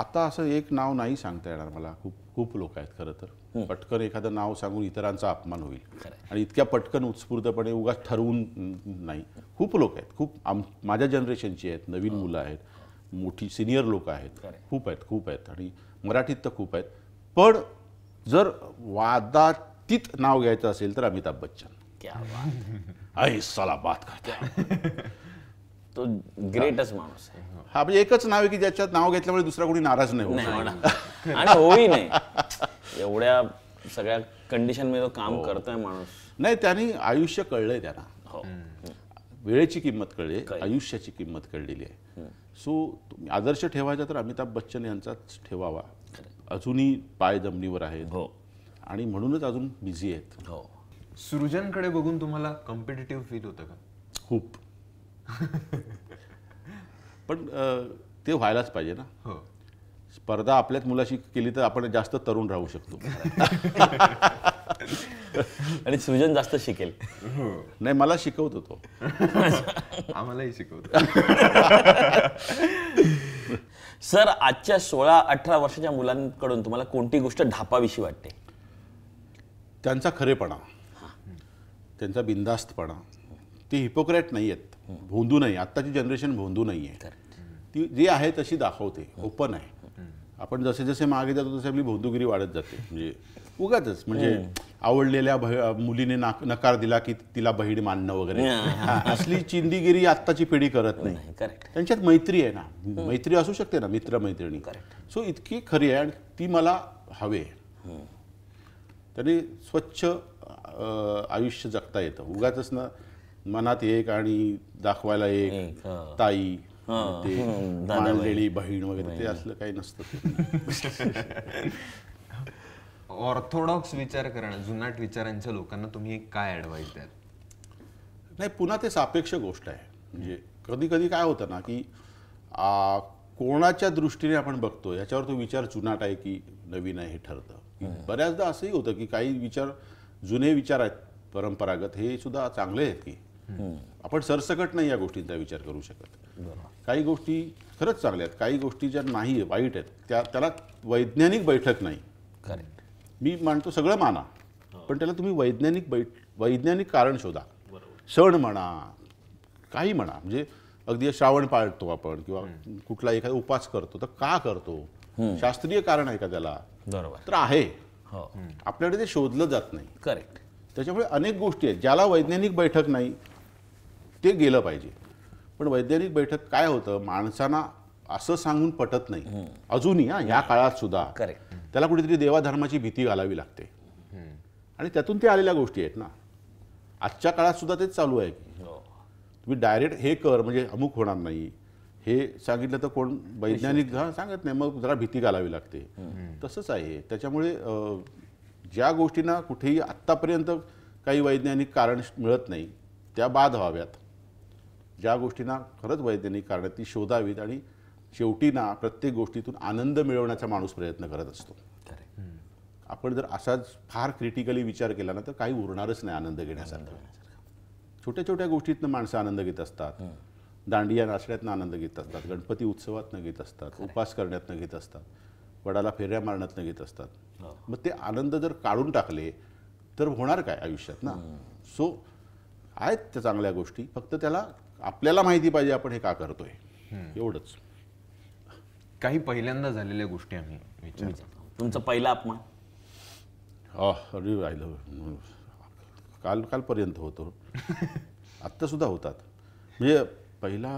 D: आता असं एक नाव नाही सांगता येणार मला खूप खूप लोक आहेत खरं तर पटकन एखादं नाव सांगून इतरांचा अपमान होईल आणि इतक्या पटकन उत्स्फूर्तपणे उगाच ठरवून नाही खूप लोक आहेत खूप माझ्या जनरेशनची आहेत नवीन मुलं आहेत मोठी सिनियर लोक आहेत खूप आहेत खूप आहेत आणि मराठीत तर खूप आहेत पण जर वादातीत नाव घ्यायचं असेल तर अमिताभ बच्चन आई साला बात (laughs) तो ग्रेटच माणूस आहे हा म्हणजे एकच नाव आहे की ज्याच्यात नाव घेतल्यामुळे दुसरा कोणी नाराज नाही नाही होणार. आणि होई नाही
C: एवढ्या सगळ्या कंडिशन मध्ये काम हो. करतोय माणूस
D: नाही त्यांनी आयुष्य कळलंय त्यांना हो. वेळेची किंमत कळली आयुष्याची किंमत कळलेली आहे सो तुम्ही आदर्श ठेवायचा तर अमिताभ बच्चन यांचाच ठेवावा अजूनही पाय जमिनीवर आहेत हो. आणि म्हणूनच अजून बिझी आहेत सृजनकडे बघून तुम्हाला कॉम्पिटेटिव्ह फील होतं का खूप पण ते व्हायलाच पाहिजे ना हो स्पर्धा आपल्याच मुलाशी केली तर आपण जास्त तरुण राहू शकतो आणि सृजन जास्त शिकेल हो. नाही मला शिकवत होतो आम्हालाही शिकवतो
C: सर आजच्या सोळा अठरा वर्षाच्या मुलांकडून तुम्हाला
D: कोणती गोष्ट ढापाविषयी वाटते त्यांचा खरेपणा त्यांचा बिंदास्तपणा ते हिपोक्रॅट नाही आहेत भोंदू नाही आत्ताची जनरेशन भोंदू नाही आहे ती जी आहे तशी दाखवते ओपन आहे आपण जसे जसे मागे जातो तसे आपली भोंदूगिरी वाढत जाते म्हणजे उगाच म्हणजे आवडलेल्या मुलीने नकार दिला की तिला बहीण मानणं वगैरे असली चिंदीगिरी आत्ताची पिढी करत नाही त्यांच्यात मैत्री आहे ना मैत्री असू शकते ना मित्र मैत्रिणी सो इतकी खरी आहे आणि ती मला हवे त्याने स्वच्छ आयुष्य जगता येतं उगाच ना मनात एक आणि दाखवायला एक ताई ते (laughs) बहीण वगैरे ते असलं काही नसतं
B: (laughs) ऑर्थोडॉक्स विचार करणं जुनाट विचारांच्या लोकांना तुम्ही काय ऍडवाइस
D: द्याल नाही पुन्हा ते सापेक्ष गोष्ट आहे म्हणजे कधी कधी काय होतं ना की कोणाच्या दृष्टीने आपण बघतो याच्यावर तो विचार जुनाट आहे की नवीन आहे हे ठरतं बऱ्याचदा असंही होतं की काही विचार जुने विचार आहेत परंपरागत हे सुद्धा चांगले आहेत की आपण सरसकट नाही या गोष्टींचा विचार करू शकत काही गोष्टी खरंच चांगल्या आहेत काही गोष्टी ज्या नाही वाईट आहेत त्या त्याला वैज्ञानिक बैठक नाही मी मानतो सगळं माना हो. पण त्याला तुम्ही वैज्ञानिक बैठ वैज्ञानिक कारण शोधा सण म्हणा काही म्हणा म्हणजे अगदी श्रावण पाळतो आपण किंवा कुठला एखादा उपास करतो तर का करतो शास्त्रीय कारण आहे का त्याला बरोबर तर आहे हो. आपल्याकडे ते शोधलं जात नाही करेक्ट त्याच्यामुळे अनेक गोष्टी आहेत ज्याला वैज्ञानिक बैठक नाही ते गेलं पाहिजे पण वैज्ञानिक बैठक काय होतं माणसांना असं सांगून पटत नाही अजूनही हा ह्या काळात सुद्धा करेक्ट त्याला कुठेतरी देवाधर्माची भीती घालावी लागते आणि त्यातून ते आलेल्या गोष्टी आहेत ना आजच्या काळात सुद्धा तेच चालू आहे की हो. तुम्ही डायरेक्ट हे कर म्हणजे अमुक होणार नाही हे सांगितलं तर कोण वैज्ञानिक घा सांगत नाही मग जरा भीती घालावी लागते तसंच आहे त्याच्यामुळे ज्या गोष्टींना कुठेही आत्तापर्यंत काही वैज्ञानिक कारण मिळत नाही त्या बाद व्हाव्यात ज्या गोष्टींना खरंच वैज्ञानिक कारण ती शोधावीत आणि शेवटी ना प्रत्येक गोष्टीतून आनंद मिळवण्याचा माणूस प्रयत्न करत असतो आपण जर असाच फार क्रिटिकली विचार केला ना तर काही उरणारच नाही आनंद घेण्यासारखं छोट्या छोट्या गोष्टीतनं माणसं आनंद घेत असतात दांडिया नाचण्यात आनंद घेत असतात गणपती न घेत असतात उपास न घेत असतात वडाला फेऱ्या न घेत असतात हो. मग ते आनंद जर काढून टाकले तर होणार काय आयुष्यात ना सो आहेत त्या चांगल्या गोष्टी फक्त त्याला आपल्याला माहिती पाहिजे आपण हे का करतोय एवढंच
B: काही पहिल्यांदा झालेल्या गोष्टी आम्ही तुमचा
C: पहिला अपमान
D: अरे काल कालपर्यंत होतो (laughs) सुद्धा होतात म्हणजे पहिला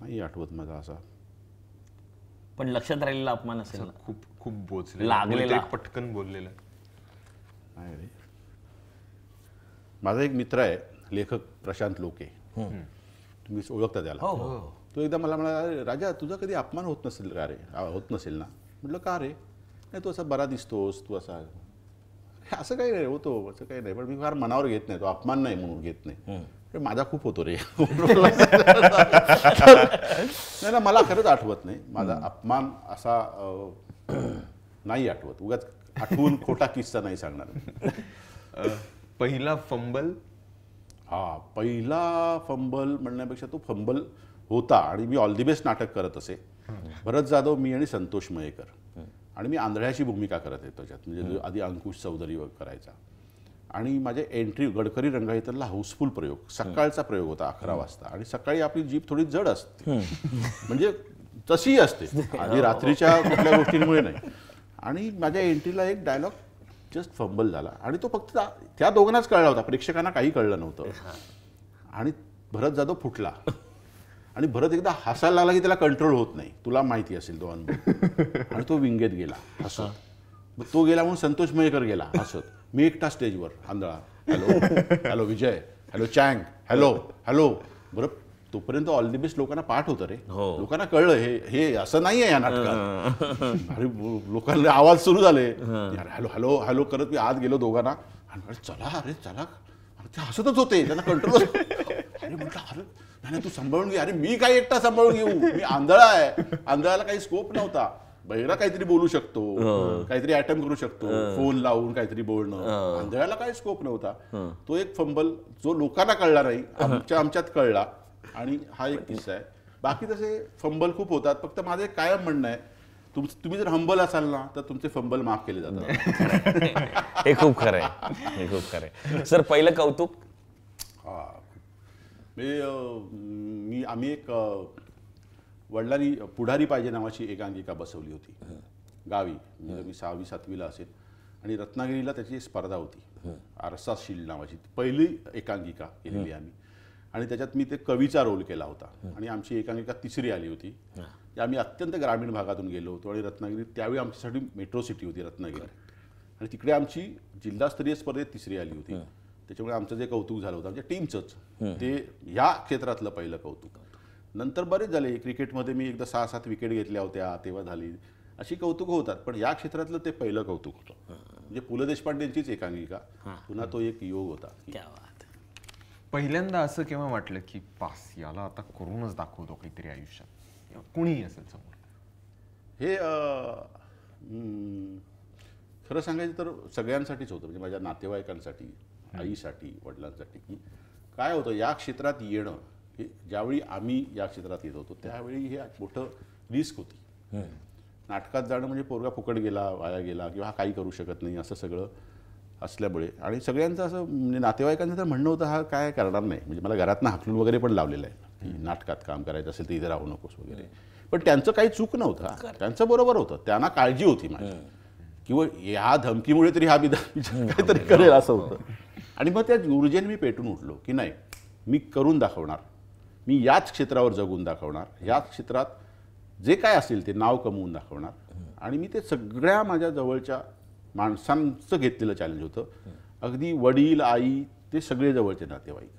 D: नाही आठवत माझा असा
C: पण लक्षात राहिलेला अपमान असेल खूप खूप बोचले
D: पटकन बोललेलं नाही रे माझा एक मित्र आहे लेखक प्रशांत लोके तुम्ही ओळखता त्याला हो, हो. हो तो एकदा मला म्हणाला राजा तुझा कधी अपमान होत नसेल का रे होत नसेल ना म्हटलं का रे नाही तू असा बरा दिसतोस तू असा असं काही नाही होतो असं काही नाही पण मी फार मनावर घेत नाही तो अपमान नाही म्हणून घेत नाही माझा खूप होतो रे नाही ना मला खरंच आठवत नाही माझा अपमान असा नाही आठवत उगाच आठवून खोटा किस्सा नाही सांगणार पहिला फंबल हा पहिला फंबल म्हणण्यापेक्षा तो फंबल होता आणि मी ऑल दी बेस्ट नाटक करत असे भरत जाधव मी आणि संतोष मयेकर आणि मी आंधळ्याची भूमिका करत आहे त्याच्यात म्हणजे आधी अंकुश चौधरी करायचा आणि माझे एंट्री गडकरी रंगाईतला हाऊसफुल प्रयोग सकाळचा प्रयोग होता अकरा वाजता आणि सकाळी आपली जीप थोडी जड असते
A: म्हणजे
D: तशीही असते आधी रात्रीच्या कुठल्या गोष्टींमुळे नाही आणि माझ्या एंट्रीला एक डायलॉग जस्ट फंबल झाला आणि तो फक्त त्या दोघांनाच कळला होता प्रेक्षकांना काही कळलं नव्हतं आणि भरत जाधव फुटला आणि भरत एकदा हसायला लागला की त्याला कंट्रोल होत नाही तुला माहिती असेल तो अनुभव आणि तो विंगेत गेला हसत मग तो गेला म्हणून संतोष मयेकर गेला हसत मी एकटा स्टेजवर आंधळा hello hello Vijay hello Chang hello hello बरं तोपर्यंत ऑल दी बेस्ट लोकांना पाठ होतं रे हो. लोकांना कळलं हे हे असं नाही आहे या नाटकात अरे लोकांना आवाज सुरू झाले हॅलो हॅलो हॅलो करत मी आत गेलो दोघांना आणि चला अरे चला अरे ते हसतच होते त्यांना कंट्रोल अरे म्हटलं अरे नाही तू सांभाळून घे अरे मी काय एकटा सांभाळून घेऊ मी आंधळा आहे आंधळाला काही स्कोप नव्हता बहिरा म्हणजे काहीतरी बोलू शकतो हो. काहीतरी अटेम्प करू शकतो फोन लावून काहीतरी बोलणं आंधळ्याला काही स्कोप नव्हता तो एक फंबल जो लोकांना कळला नाही आमच्या आमच्यात कळला आणि हा एक किस्सा आहे बाकी तसे फंबल खूप होतात फक्त माझं कायम म्हणणं आहे तुम्ही जर हंबल असाल ना तर तुमचे फंबल माफ केले जातात (laughs) हे खूप खरं आहे
C: हे खूप खरं आहे
D: सर पहिलं कौतुक मी आम्ही एक वडिलांनी पुढारी पाहिजे नावाची एकांकिका बसवली होती गावी म्हणजे मी सहावी सातवीला असेल आणि रत्नागिरीला त्याची स्पर्धा होती आरसा शिल्ड नावाची पहिली एकांकिका केलेली आम्ही आणि त्याच्यात मी ते कवीचा रोल केला होता आणि आमची एकांकिका तिसरी आली होती आम्ही अत्यंत ग्रामीण भागातून गेलो होतो आणि रत्नागिरी त्यावेळी आमच्यासाठी मेट्रो सिटी होती रत्नागिरी आणि तिकडे आमची जिल्हास्तरीय स्पर्धेत तिसरी आली होती त्याच्यामुळे आमचं जे कौतुक झालं होतं आमच्या टीमचंच ते ह्या क्षेत्रातलं पहिलं कौतुक नंतर बरेच झाले क्रिकेटमध्ये मी एकदा सहा सात विकेट घेतल्या होत्या तेव्हा झाली अशी कौतुक होतात पण या क्षेत्रातलं ते पहिलं कौतुक होतं म्हणजे पु ल देशपांडेंचीच एकांकिका पुन्हा तो एक योग होता
B: पहिल्यांदा असं केव्हा वाटलं की पास याला आता करूनच दाखवतो काहीतरी आयुष्यात कुणीही असेल समोर
D: हे खरं सांगायचं तर सगळ्यांसाठीच होतं म्हणजे माझ्या नातेवाईकांसाठी आईसाठी वडिलांसाठी की काय होतं या क्षेत्रात येणं ज्यावेळी आम्ही या क्षेत्रात येत होतो त्यावेळी हे मोठं रिस्क होती नाटकात जाणं म्हणजे पोरगा फुकट गेला वाया गेला किंवा हा काही करू शकत नाही असं सगळं असल्यामुळे आणि सगळ्यांचं असं म्हणजे नातेवाईकांचं तर म्हणणं होतं हा काय करणार नाही म्हणजे मला घरातनं हाकलून वगैरे पण लावलेलं आहे नाटकात काम करायचं असेल तर इथे राहू नकोस वगैरे पण त्यांचं काही चूक नव्हतं त्यांचं बरोबर होतं त्यांना काळजी होती माझी किंवा ह्या धमकीमुळे तरी हा विधान (laughs) काहीतरी करेल असं होतं आणि मग त्या ऊर्जेने मी पेटून उठलो की नाही मी करून दाखवणार मी याच क्षेत्रावर जगून दाखवणार याच क्षेत्रात जे काय असेल ते नाव कमवून दाखवणार आणि मी ते सगळ्या माझ्या जवळच्या माणसांचं घेतलेलं चॅलेंज होतं अगदी वडील आई ते सगळे जवळचे नातेवाईक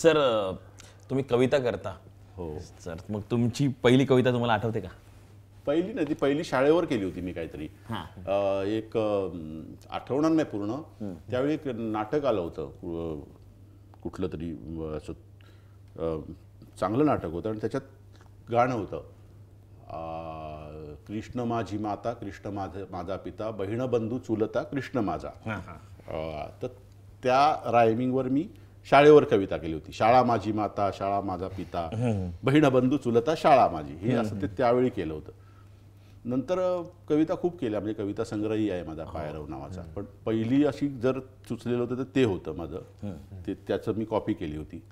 D: सर तुम्ही कविता
C: करता हो सर मग तुमची पहिली कविता तुम्हाला आठवते का
D: पहिली नाही ती पहिली शाळेवर केली होती मी काहीतरी एक आठवणार नाही पूर्ण त्यावेळी एक नाटक आलं होतं कुठलं तरी असं चांगलं नाटक होतं आणि त्याच्यात गाणं होतं कृष्ण माझी माता कृष्ण माझ माझा पिता बहिण बंधू चुलता कृष्ण माझा तर त्या रायमिंगवर मी शाळेवर कविता केली होती शाळा माझी माता शाळा माझा पिता बहिण बंधू चुलता शाळा माझी हे असं ते त्यावेळी केलं होतं नंतर कविता खूप केल्या म्हणजे कविता संग्रही आहे माझा हो. पायरव नावाचा पण पहिली अशी जर सुचलेलं होतं तर ते होतं माझं ते त्याचं मी कॉपी केली होती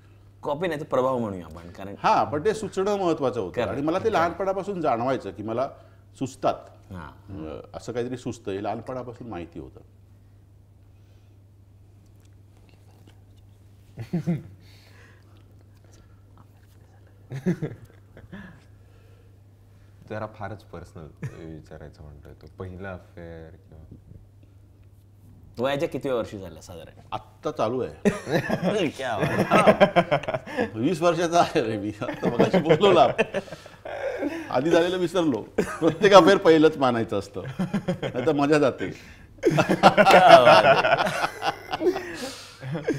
D: कॉपी नाही प्रभाव म्हणूया आपण कारण हा पण ते सुचणं महत्वाचं होतं आणि मला ते लहानपणापासून जाणवायचं की मला सुचतात असं काहीतरी सुचतं हे लहानपणापासून माहिती होतं
B: (laughs) जरा फारच पर्सनल विचारायचं म्हणतोय तो पहिला अफेअर किंवा वयाच्या किती वर्षी झाल्या
C: साधारण
D: आत्ता चालू आहे वीस वर्षाचा आहे रे मी आता मगाशी बोललो आधी झालेलं विसरलो प्रत्येक अफेअर पहिलंच मानायचं असतं आता मजा जाते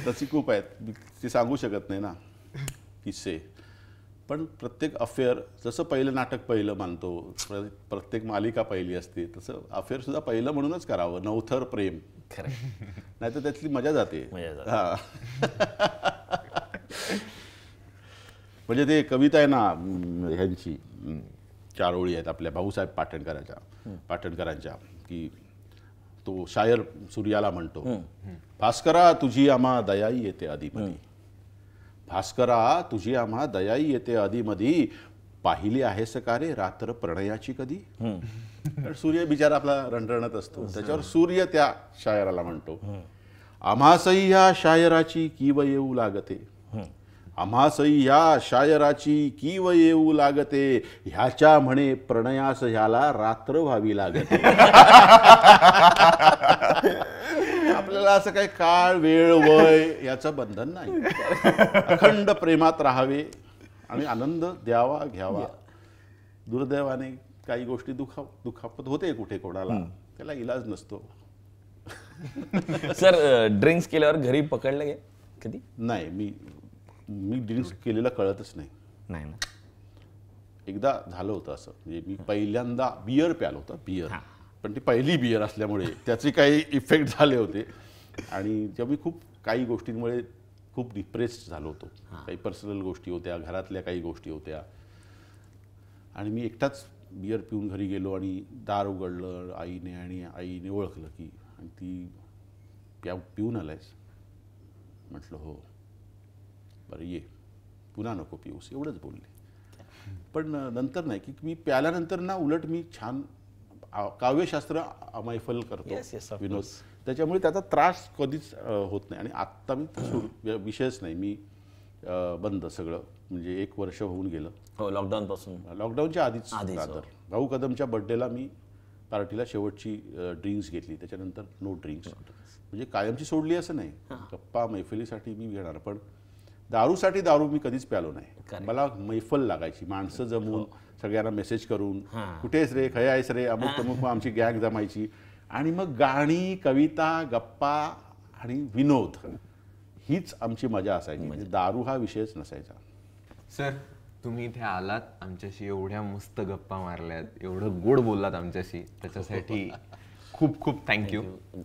D: तशी खूप आहेत ते सांगू शकत नाही ना किस्से पण प्रत्येक अफेअर जसं पहिलं नाटक पहिलं मानतो प्रत्येक मालिका पहिली असते तसं सुद्धा पहिलं म्हणूनच करावं नवथर प्रेम खरं नाही तर त्यातली मजा जाते म्हणजे ते कविता आहे ना ह्यांची चार ओळी आहेत आपल्या भाऊसाहेब पाटणकरांच्या पाटणकरांच्या की तो शायर सूर्याला म्हणतो भास्करा तुझी आम्हा दयाई येते आधी भास्करा तुझी आम्हा दयाई येते मधी पाहिली आहे सकारे रे रात्र प्रणयाची कधी सूर्य बिचार आपला रणरणत असतो त्याच्यावर सूर्य त्या शायराला म्हणतो आम्हासही ह्या शायराची किव येऊ लागते आम्हासही ह्या शायराची किव येऊ लागते ह्याच्या म्हणे प्रणयास ह्याला रात्र व्हावी लागते (laughs) आपल्याला असं काही काळ वेळ वय याचं बंधन नाही अखंड प्रेमात राहावे आणि आनंद द्यावा घ्यावा दुर्दैवाने काही गोष्टी दुखा दुखापत होते कुठे कोणाला त्याला इलाज नसतो सर ड्रिंक्स केल्यावर घरी पकडलं गे कधी नाही मी मी ड्रिंक्स केलेलं कळतच नाही नाही ना एकदा झालं होतं असं म्हणजे मी पहिल्यांदा बियर प्यालो होता बियर पण ती पहिली बियर असल्यामुळे त्याचे काही इफेक्ट झाले होते आणि जेव्हा मी खूप काही गोष्टींमुळे खूप डिप्रेस्ड झालो होतो काही पर्सनल गोष्टी होत्या घरातल्या काही गोष्टी होत्या आणि मी एकटाच बियर पिऊन घरी गेलो आणि दार उघडलं आईने आणि आईने ओळखलं की आणि ती प्या पिऊन आलायस म्हटलं हो बरं ये पुन्हा नको पिऊस एवढंच बोलले पण नंतर नाही की मी प्याल्यानंतर ना उलट मी छान काव्यशास्त्र मैफल करतो विनोद त्याच्यामुळे त्याचा त्रास कधीच होत नाही आणि आत्ता मी सुरू विषयच नाही मी बंद सगळं म्हणजे एक वर्ष होऊन गेलं हो लॉकडाऊनपासून लॉकडाऊनच्या आधीच आधी हो. भाऊ कदमच्या बड्डेला मी पार्टीला शेवटची ड्रिंक्स घेतली त्याच्यानंतर नो ड्रिंक्स म्हणजे कायमची सोडली असं नाही गप्पा मैफिलीसाठी मी घेणार पण दारूसाठी दारू मी कधीच प्यालो नाही मला मैफल लागायची माणसं हो. जमून सगळ्यांना मेसेज करून कुठेच रे खय आहेस रे अमुक तमुक आमची गॅग जमायची आणि मग गाणी कविता गप्पा आणि विनोद हीच आमची मजा असायची म्हणजे दारू हा विषयच नसायचा
B: सर तुम्ही इथे आलात आमच्याशी एवढ्या मस्त गप्पा मारल्यात एवढं गोड बोललात आमच्याशी त्याच्यासाठी खूप खूप थँक्यू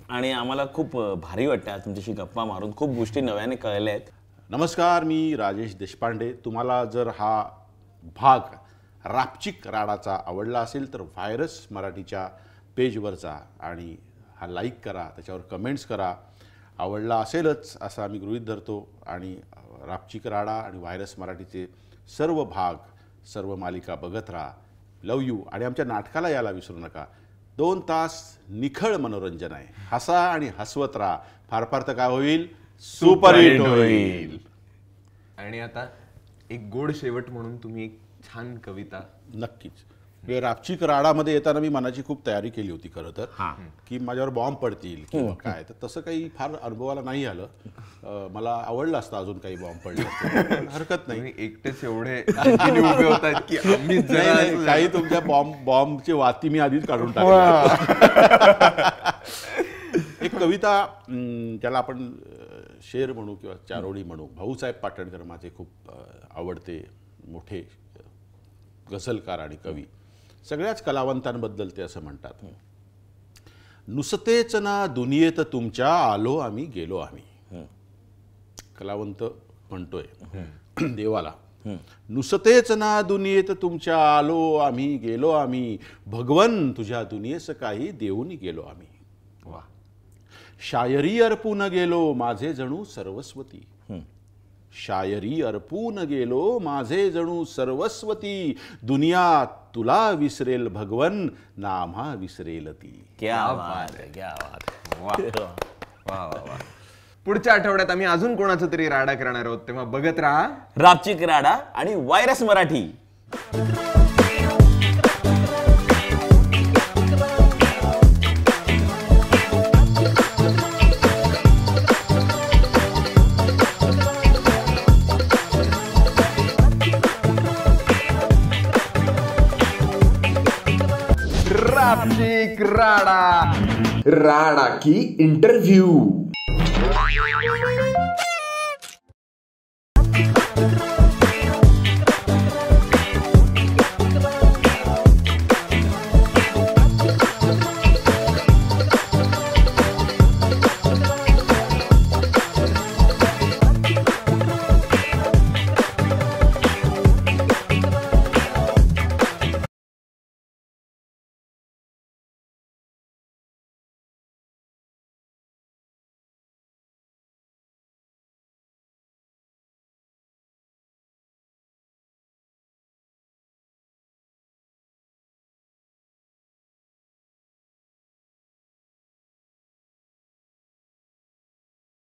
B: आणि आम्हाला खूप भारी वाटतं तुमच्याशी
D: गप्पा मारून खूप गोष्टी नव्याने कळल्या आहेत नमस्कार मी राजेश देशपांडे तुम्हाला जर हा भाग रापचिक राडाचा आवडला असेल तर व्हायरस मराठीच्या पेजवर जा आणि हा लाईक करा त्याच्यावर कमेंट्स करा आवडला असेलच असं आम्ही गृहीत धरतो आणि रापची राडा आणि व्हायरस मराठीचे सर्व भाग सर्व मालिका बघत राहा लव यू आणि आमच्या नाटकाला यायला विसरू नका दोन तास निखळ मनोरंजन आहे हसा आणि हसवत राहा फार फार तर काय होईल सुपरहिट होईल आणि आता एक गोड शेवट म्हणून तुम्ही एक छान कविता नक्कीच रापचिक राडामध्ये येताना मी मनाची खूप तयारी केली होती खरं तर की माझ्यावर बॉम्ब पडतील किंवा हो. काय तर तसं काही फार अनुभवाला नाही आलं मला आवडलं असतं अजून काही बॉम्ब पडले हरकत नाही एकटेच एवढे उभे की काही तुमच्या बॉम्ब बॉम्बचे वाती मी आधीच काढून टाकले एक कविता ज्याला आपण शेर म्हणू किंवा चारोळी म्हणू भाऊसाहेब पाटणकर माझे खूप आवडते मोठे गझलकार आणि कवी सगळ्याच कलावंतांबद्दल ते असं म्हणतात नुसतेच ना दुनियेत तुमच्या आलो आम्ही गेलो आम्ही कलावंत म्हणतोय (clears throat) देवाला नुसतेच ना दुनियेत तुमच्या आलो आम्ही गेलो आम्ही भगवन तुझ्या दुनियेस काही देऊन गेलो आम्ही वा शायरी अर्पून गेलो माझे जणू सर्वस्वती शायरी अर्पून गेलो माझे जणू सर्वस्वती दुनिया तुला विसरेल भगवन नामा विसरेल ती क्या वा
B: पुढच्या आठवड्यात आम्ही अजून कोणाचं तरी राडा करणार आहोत तेव्हा बघत राहा रापचिक राडा आणि वायरस मराठी राडा राडा की इंटरव्यू